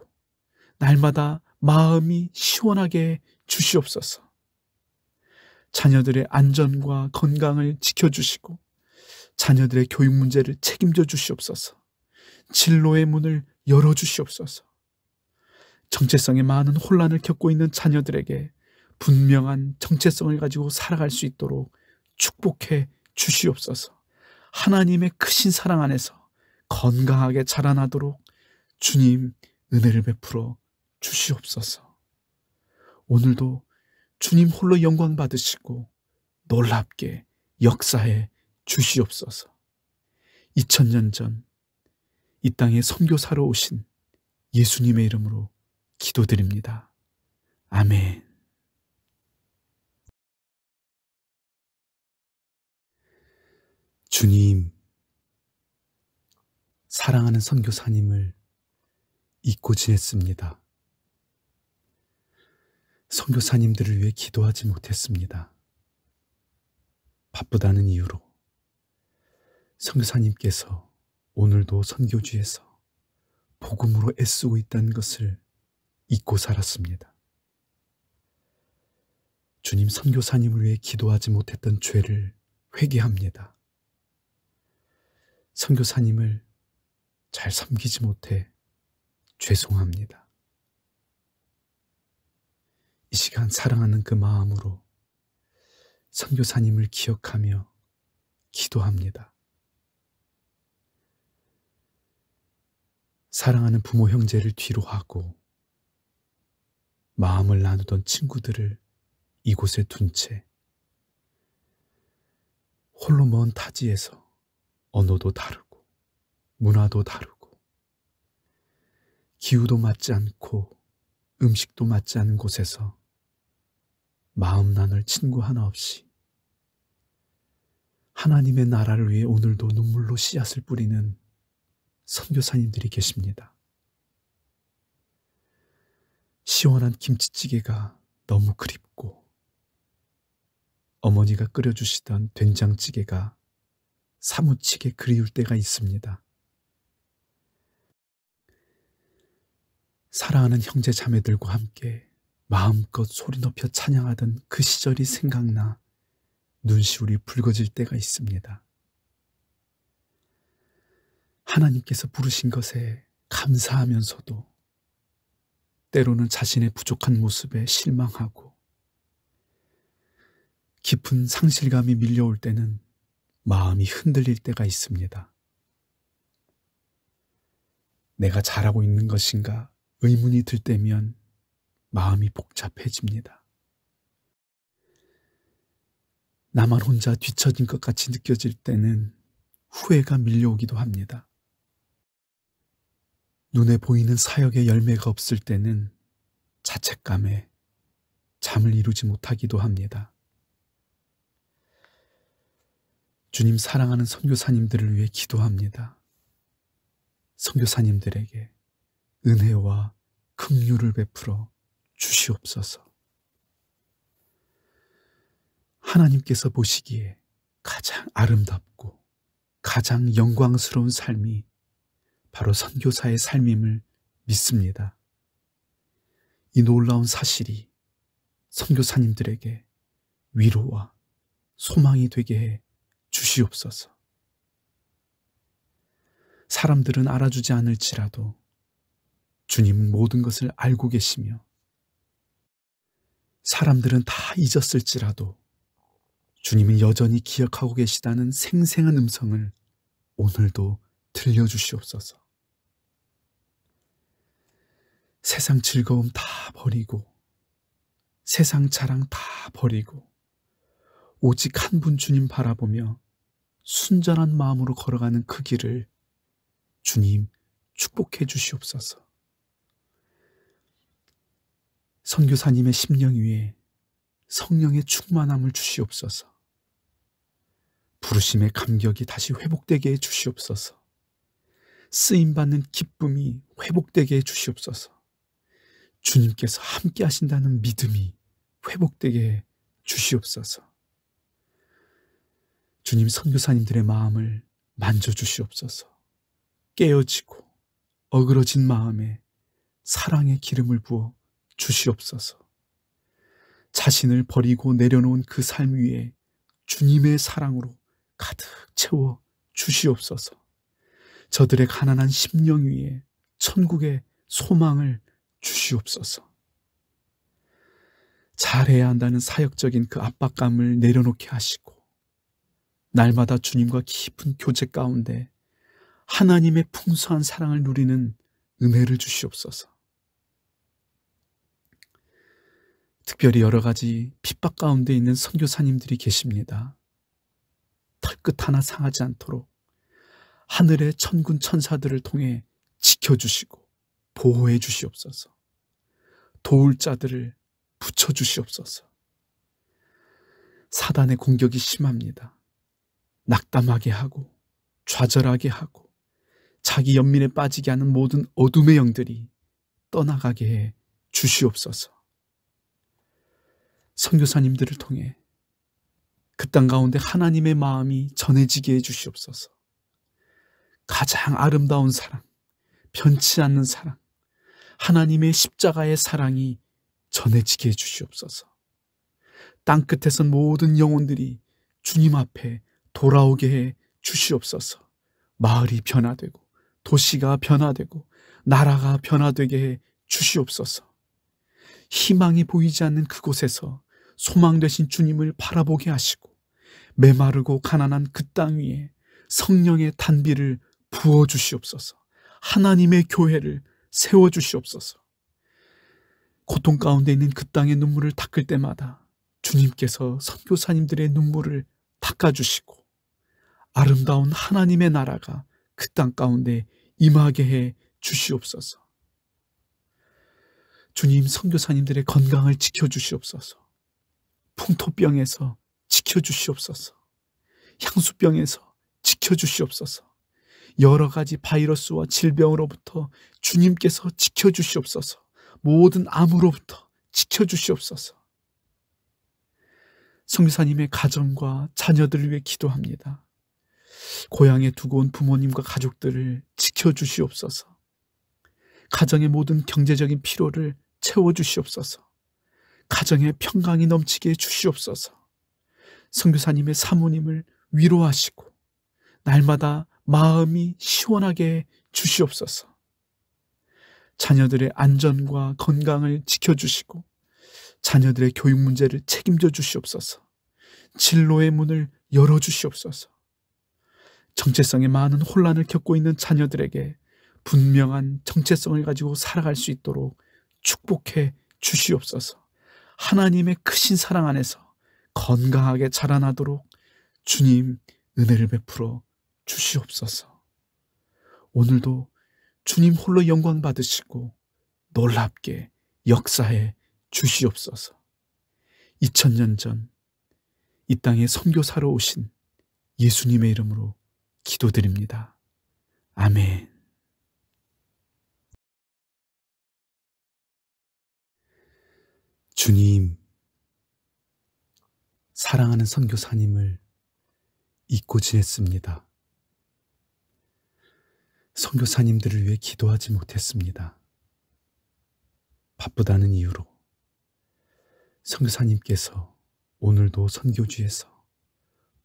날마다 마음이 시원하게 주시옵소서. 자녀들의 안전과 건강을 지켜주시고 자녀들의 교육 문제를 책임져 주시옵소서. 진로의 문을 열어 주시옵소서. 정체성의 많은 혼란을 겪고 있는 자녀들에게 분명한 정체성을 가지고 살아갈 수 있도록 축복해 주시옵소서. 하나님의 크신 사랑 안에서 건강하게 자라나도록 주님 은혜를 베풀어 주시옵소서. 오늘도 주님 홀로 영광 받으시고 놀랍게 역사해 주시옵소서. 2000년 전 이 땅에 선교사로 오신 예수님의 이름으로 기도드립니다. 아멘. 주님, 사랑하는 선교사님을 잊고 지냈습니다. 선교사님들을 위해 기도하지 못했습니다. 바쁘다는 이유로 선교사님께서 오늘도 선교지에서 복음으로 애쓰고 있다는 것을 잊고 살았습니다. 주님 선교사님을 위해 기도하지 못했던 죄를 회개합니다. 선교사님을 잘 섬기지 못해 죄송합니다. 이 시간 사랑하는 그 마음으로 선교사님을 기억하며 기도합니다. 사랑하는 부모 형제를 뒤로 하고 마음을 나누던 친구들을 이곳에 둔 채 홀로 먼 타지에서 언어도 다르고 문화도 다르고 기후도 맞지 않고 음식도 맞지 않은 곳에서 마음 나눌 친구 하나 없이 하나님의 나라를 위해 오늘도 눈물로 씨앗을 뿌리는 선교사님들이 계십니다. 시원한 김치찌개가 너무 그립고 어머니가 끓여주시던 된장찌개가 사무치게 그리울 때가 있습니다. 사랑하는 형제 자매들과 함께 마음껏 소리 높여 찬양하던 그 시절이 생각나 눈시울이 붉어질 때가 있습니다. 하나님께서 부르신 것에 감사하면서도 때로는 자신의 부족한 모습에 실망하고 깊은 상실감이 밀려올 때는 마음이 흔들릴 때가 있습니다. 내가 잘하고 있는 것인가 의문이 들 때면 마음이 복잡해집니다. 나만 혼자 뒤처진 것 같이 느껴질 때는 후회가 밀려오기도 합니다. 눈에 보이는 사역의 열매가 없을 때는 자책감에 잠을 이루지 못하기도 합니다. 주님 사랑하는 선교사님들을 위해 기도합니다. 선교사님들에게 은혜와 긍휼을 베풀어 주시옵소서. 하나님께서 보시기에 가장 아름답고 가장 영광스러운 삶이 바로 선교사의 삶임을 믿습니다. 이 놀라운 사실이 선교사님들에게 위로와 소망이 되게 해 주시옵소서. 사람들은 알아주지 않을지라도 주님 모든 것을 알고 계시며 사람들은 다 잊었을지라도 주님은 여전히 기억하고 계시다는 생생한 음성을 오늘도 들려주시옵소서. 세상 즐거움 다 버리고 세상 자랑 다 버리고 오직 한 분 주님 바라보며 순전한 마음으로 걸어가는 그 길을 주님 축복해 주시옵소서. 선교사님의 심령 위에 성령의 충만함을 주시옵소서. 부르심의 감격이 다시 회복되게 해 주시옵소서. 쓰임받는 기쁨이 회복되게 해 주시옵소서. 주님께서 함께 하신다는 믿음이 회복되게 해 주시옵소서. 주님 선교사님들의 마음을 만져주시옵소서. 깨어지고 어그러진 마음에 사랑의 기름을 부어 주시옵소서. 자신을 버리고 내려놓은 그 삶 위에 주님의 사랑으로 가득 채워 주시옵소서. 저들의 가난한 심령 위에 천국의 소망을 주시옵소서. 잘해야 한다는 사역적인 그 압박감을 내려놓게 하시고 날마다 주님과 깊은 교제 가운데 하나님의 풍성한 사랑을 누리는 은혜를 주시옵소서. 특별히 여러 가지 핍박 가운데 있는 선교사님들이 계십니다. 털끝 하나 상하지 않도록 하늘의 천군 천사들을 통해 지켜주시고 보호해 주시옵소서. 도울 자들을 붙여 주시옵소서. 사단의 공격이 심합니다. 낙담하게 하고 좌절하게 하고 자기 연민에 빠지게 하는 모든 어둠의 영들이 떠나가게 해 주시옵소서. 선교사님들을 통해 그 땅 가운데 하나님의 마음이 전해지게 해 주시옵소서. 가장 아름다운 사랑, 변치 않는 사랑, 하나님의 십자가의 사랑이 전해지게 해 주시옵소서. 땅끝에선 모든 영혼들이 주님 앞에 돌아오게 해 주시옵소서. 마을이 변화되고 도시가 변화되고 나라가 변화되게 해 주시옵소서. 희망이 보이지 않는 그곳에서 소망 되신 주님을 바라보게 하시고 메마르고 가난한 그 땅 위에 성령의 단비를 부어 주시옵소서. 하나님의 교회를 세워 주시옵소서. 고통 가운데 있는 그 땅의 눈물을 닦을 때마다 주님께서 선교사님들의 눈물을 닦아 주시고 아름다운 하나님의 나라가 그 땅 가운데 임하게 해 주시옵소서. 주님 선교사님들의 건강을 지켜주시옵소서. 풍토병에서 지켜주시옵소서. 향수병에서 지켜주시옵소서. 여러 가지 바이러스와 질병으로부터 주님께서 지켜주시옵소서. 모든 암으로부터 지켜주시옵소서. 성교사님의 가정과 자녀들을 위해 기도합니다. 고향에 두고 온 부모님과 가족들을 지켜주시옵소서. 가정의 모든 경제적인 피로를 채워주시옵소서. 가정의 평강이 넘치게 해 주시옵소서. 성교사님의 사모님을 위로하시고 날마다 마음이 시원하게 주시옵소서. 자녀들의 안전과 건강을 지켜주시고 자녀들의 교육 문제를 책임져 주시옵소서. 진로의 문을 열어 주시옵소서. 정체성에 많은 혼란을 겪고 있는 자녀들에게 분명한 정체성을 가지고 살아갈 수 있도록 축복해 주시옵소서. 하나님의 크신 사랑 안에서 건강하게 자라나도록 주님 은혜를 베풀어 주시옵소서. 오늘도 주님 홀로 영광 받으시고 놀랍게 역사해 주시옵소서. 2000년 전 이 땅에 선교사로 오신 예수님의 이름으로 기도드립니다. 아멘. 주님, 사랑하는 선교사님을 잊고 지냈습니다. 선교사님들을 위해 기도하지 못했습니다. 바쁘다는 이유로 선교사님께서 오늘도 선교주에서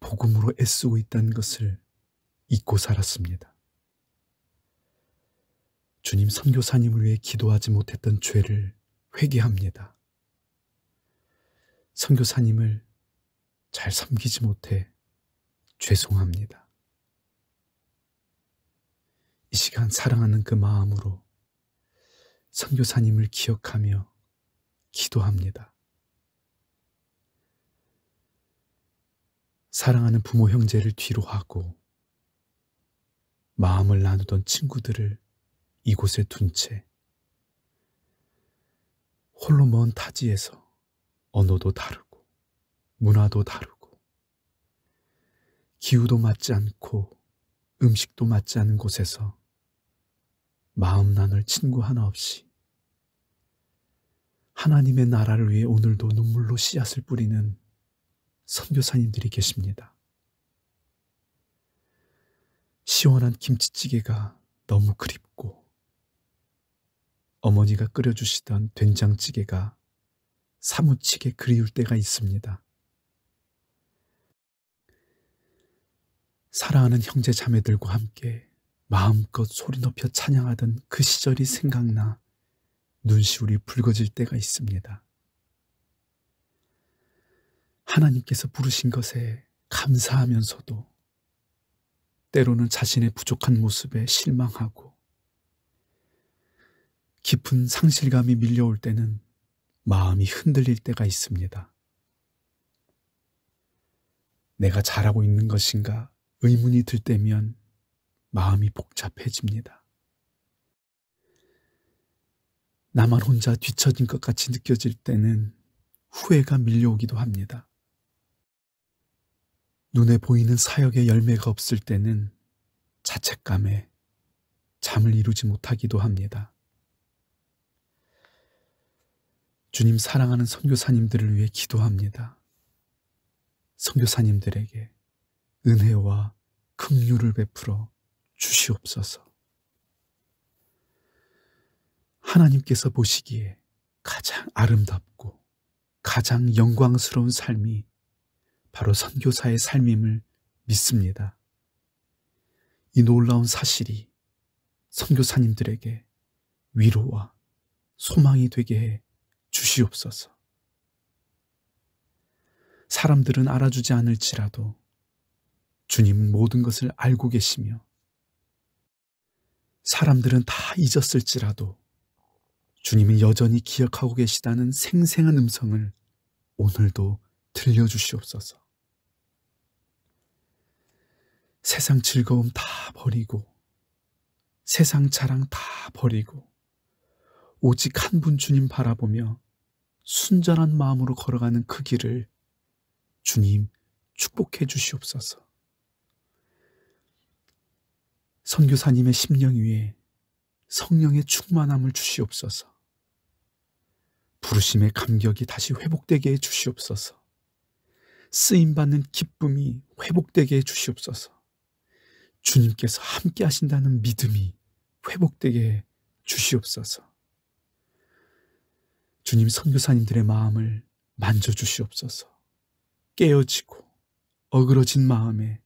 복음으로 애쓰고 있다는 것을 잊고 살았습니다. 주님 선교사님을 위해 기도하지 못했던 죄를 회개합니다. 선교사님을 잘 섬기지 못해 죄송합니다. 이 시간 사랑하는 그 마음으로 선교사님을 기억하며 기도합니다. 사랑하는 부모 형제를 뒤로 하고 마음을 나누던 친구들을 이곳에 둔 채 홀로 먼 타지에서 언어도 다르고 문화도 다르고 기후도 맞지 않고 음식도 맞지 않은 곳에서 마음 나눌 친구 하나 없이 하나님의 나라를 위해 오늘도 눈물로 씨앗을 뿌리는 선교사님들이 계십니다. 시원한 김치찌개가 너무 그립고 어머니가 끓여주시던 된장찌개가 사무치게 그리울 때가 있습니다. 사랑하는 형제 자매들과 함께 마음껏 소리 높여 찬양하던 그 시절이 생각나 눈시울이 붉어질 때가 있습니다. 하나님께서 부르신 것에 감사하면서도 때로는 자신의 부족한 모습에 실망하고 깊은 상실감이 밀려올 때는 마음이 흔들릴 때가 있습니다. 내가 잘하고 있는 것인가 의문이 들 때면 마음이 복잡해집니다. 나만 혼자 뒤처진 것 같이 느껴질 때는 후회가 밀려오기도 합니다. 눈에 보이는 사역의 열매가 없을 때는 자책감에 잠을 이루지 못하기도 합니다. 주님 사랑하는 선교사님들을 위해 기도합니다. 선교사님들에게 은혜와 긍휼을 베풀어 주시옵소서. 하나님께서 보시기에 가장 아름답고 가장 영광스러운 삶이 바로 선교사의 삶임을 믿습니다. 이 놀라운 사실이 선교사님들에게 위로와 소망이 되게 해 주시옵소서. 사람들은 알아주지 않을지라도 주님은 모든 것을 알고 계시며 사람들은 다 잊었을지라도 주님은 여전히 기억하고 계시다는 생생한 음성을 오늘도 들려주시옵소서. 세상 즐거움 다 버리고 세상 자랑 다 버리고 오직 한 분 주님 바라보며 순전한 마음으로 걸어가는 그 길을 주님 축복해 주시옵소서. 선교사님의 심령 위에 성령의 충만함을 주시옵소서. 부르심의 감격이 다시 회복되게 해 주시옵소서. 쓰임받는 기쁨이 회복되게 해 주시옵소서. 주님께서 함께 하신다는 믿음이 회복되게 주시옵소서. 주님 선교사님들의 마음을 만져주시옵소서. 깨어지고 어그러진 마음에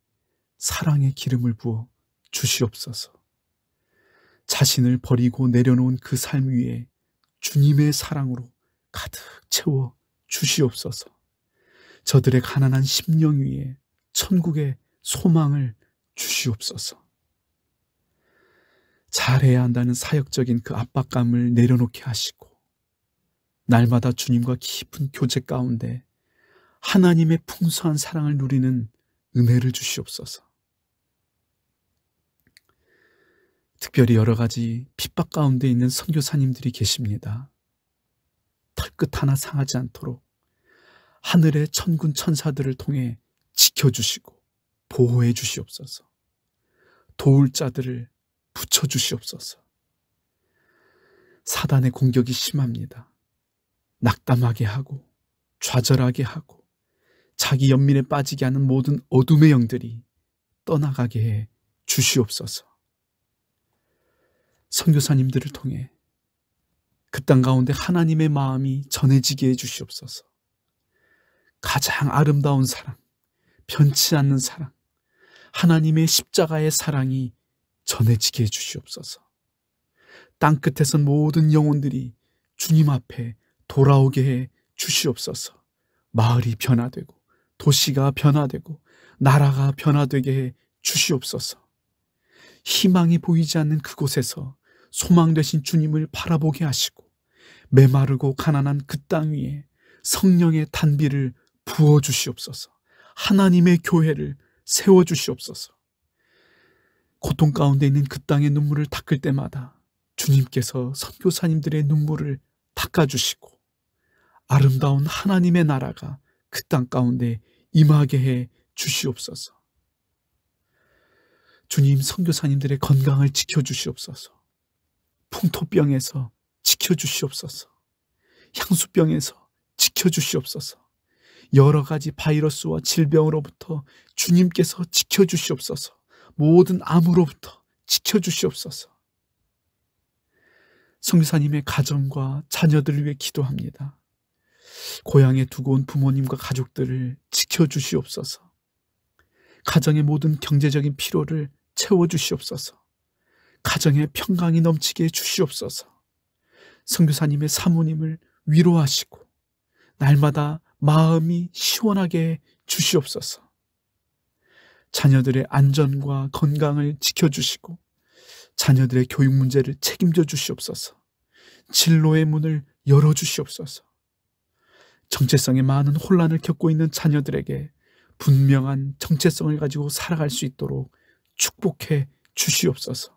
사랑의 기름을 부어 주시옵소서. 자신을 버리고 내려놓은 그 삶 위에 주님의 사랑으로 가득 채워 주시옵소서. 저들의 가난한 심령 위에 천국의 소망을 주시옵소서. 잘해야 한다는 사역적인 그 압박감을 내려놓게 하시고 날마다 주님과 깊은 교제 가운데 하나님의 풍성한 사랑을 누리는 은혜를 주시옵소서. 특별히 여러 가지 핍박 가운데 있는 선교사님들이 계십니다. 털끝 하나 상하지 않도록 하늘의 천군 천사들을 통해 지켜주시고 보호해 주시옵소서. 도울 자들을 붙여주시옵소서. 사단의 공격이 심합니다. 낙담하게 하고 좌절하게 하고 자기 연민에 빠지게 하는 모든 어둠의 영들이 떠나가게 해 주시옵소서. 선교사님들을 통해 그 땅 가운데 하나님의 마음이 전해지게 해 주시옵소서. 가장 아름다운 사랑, 변치 않는 사랑, 하나님의 십자가의 사랑이 전해지게 해주시옵소서. 땅끝에선 모든 영혼들이 주님 앞에 돌아오게 해 주시옵소서. 마을이 변화되고 도시가 변화되고 나라가 변화되게 해 주시옵소서. 희망이 보이지 않는 그곳에서 소망 되신 주님을 바라보게 하시고 메마르고 가난한 그 땅 위에 성령의 단비를 부어 주시옵소서. 하나님의 교회를 세워주시옵소서. 고통 가운데 있는 그 땅의 눈물을 닦을 때마다 주님께서 선교사님들의 눈물을 닦아주시고 아름다운 하나님의 나라가 그 땅 가운데 임하게 해 주시옵소서. 주님 선교사님들의 건강을 지켜주시옵소서. 풍토병에서 지켜주시옵소서. 향수병에서 지켜주시옵소서. 여러 가지 바이러스와 질병으로부터 주님께서 지켜주시옵소서. 모든 암으로부터 지켜주시옵소서. 성사님의 교 가정과 자녀들을 위해 기도합니다. 고향에 두고 온 부모님과 가족들을 지켜주시옵소서. 가정의 모든 경제적인 피로를 채워주시옵소서. 가정의 평강이 넘치게 해주시옵소서. 성교사님의 사모님을 위로하시고 날마다 마음이 시원하게 주시옵소서. 자녀들의 안전과 건강을 지켜주시고 자녀들의 교육 문제를 책임져 주시옵소서. 진로의 문을 열어 주시옵소서. 정체성의 많은 혼란을 겪고 있는 자녀들에게 분명한 정체성을 가지고 살아갈 수 있도록 축복해 주시옵소서.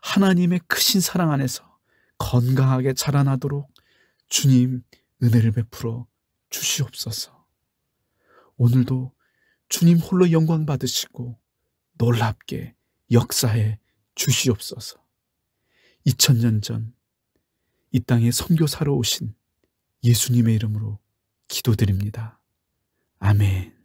하나님의 크신 사랑 안에서 건강하게 자라나도록 주님 은혜를 베풀어 주시옵소서. 오늘도 주님 홀로 영광 받으시고 놀랍게 역사에 주시옵소서. 2000년 전 이 땅에 선교사로 오신 예수님의 이름으로 기도드립니다. 아멘.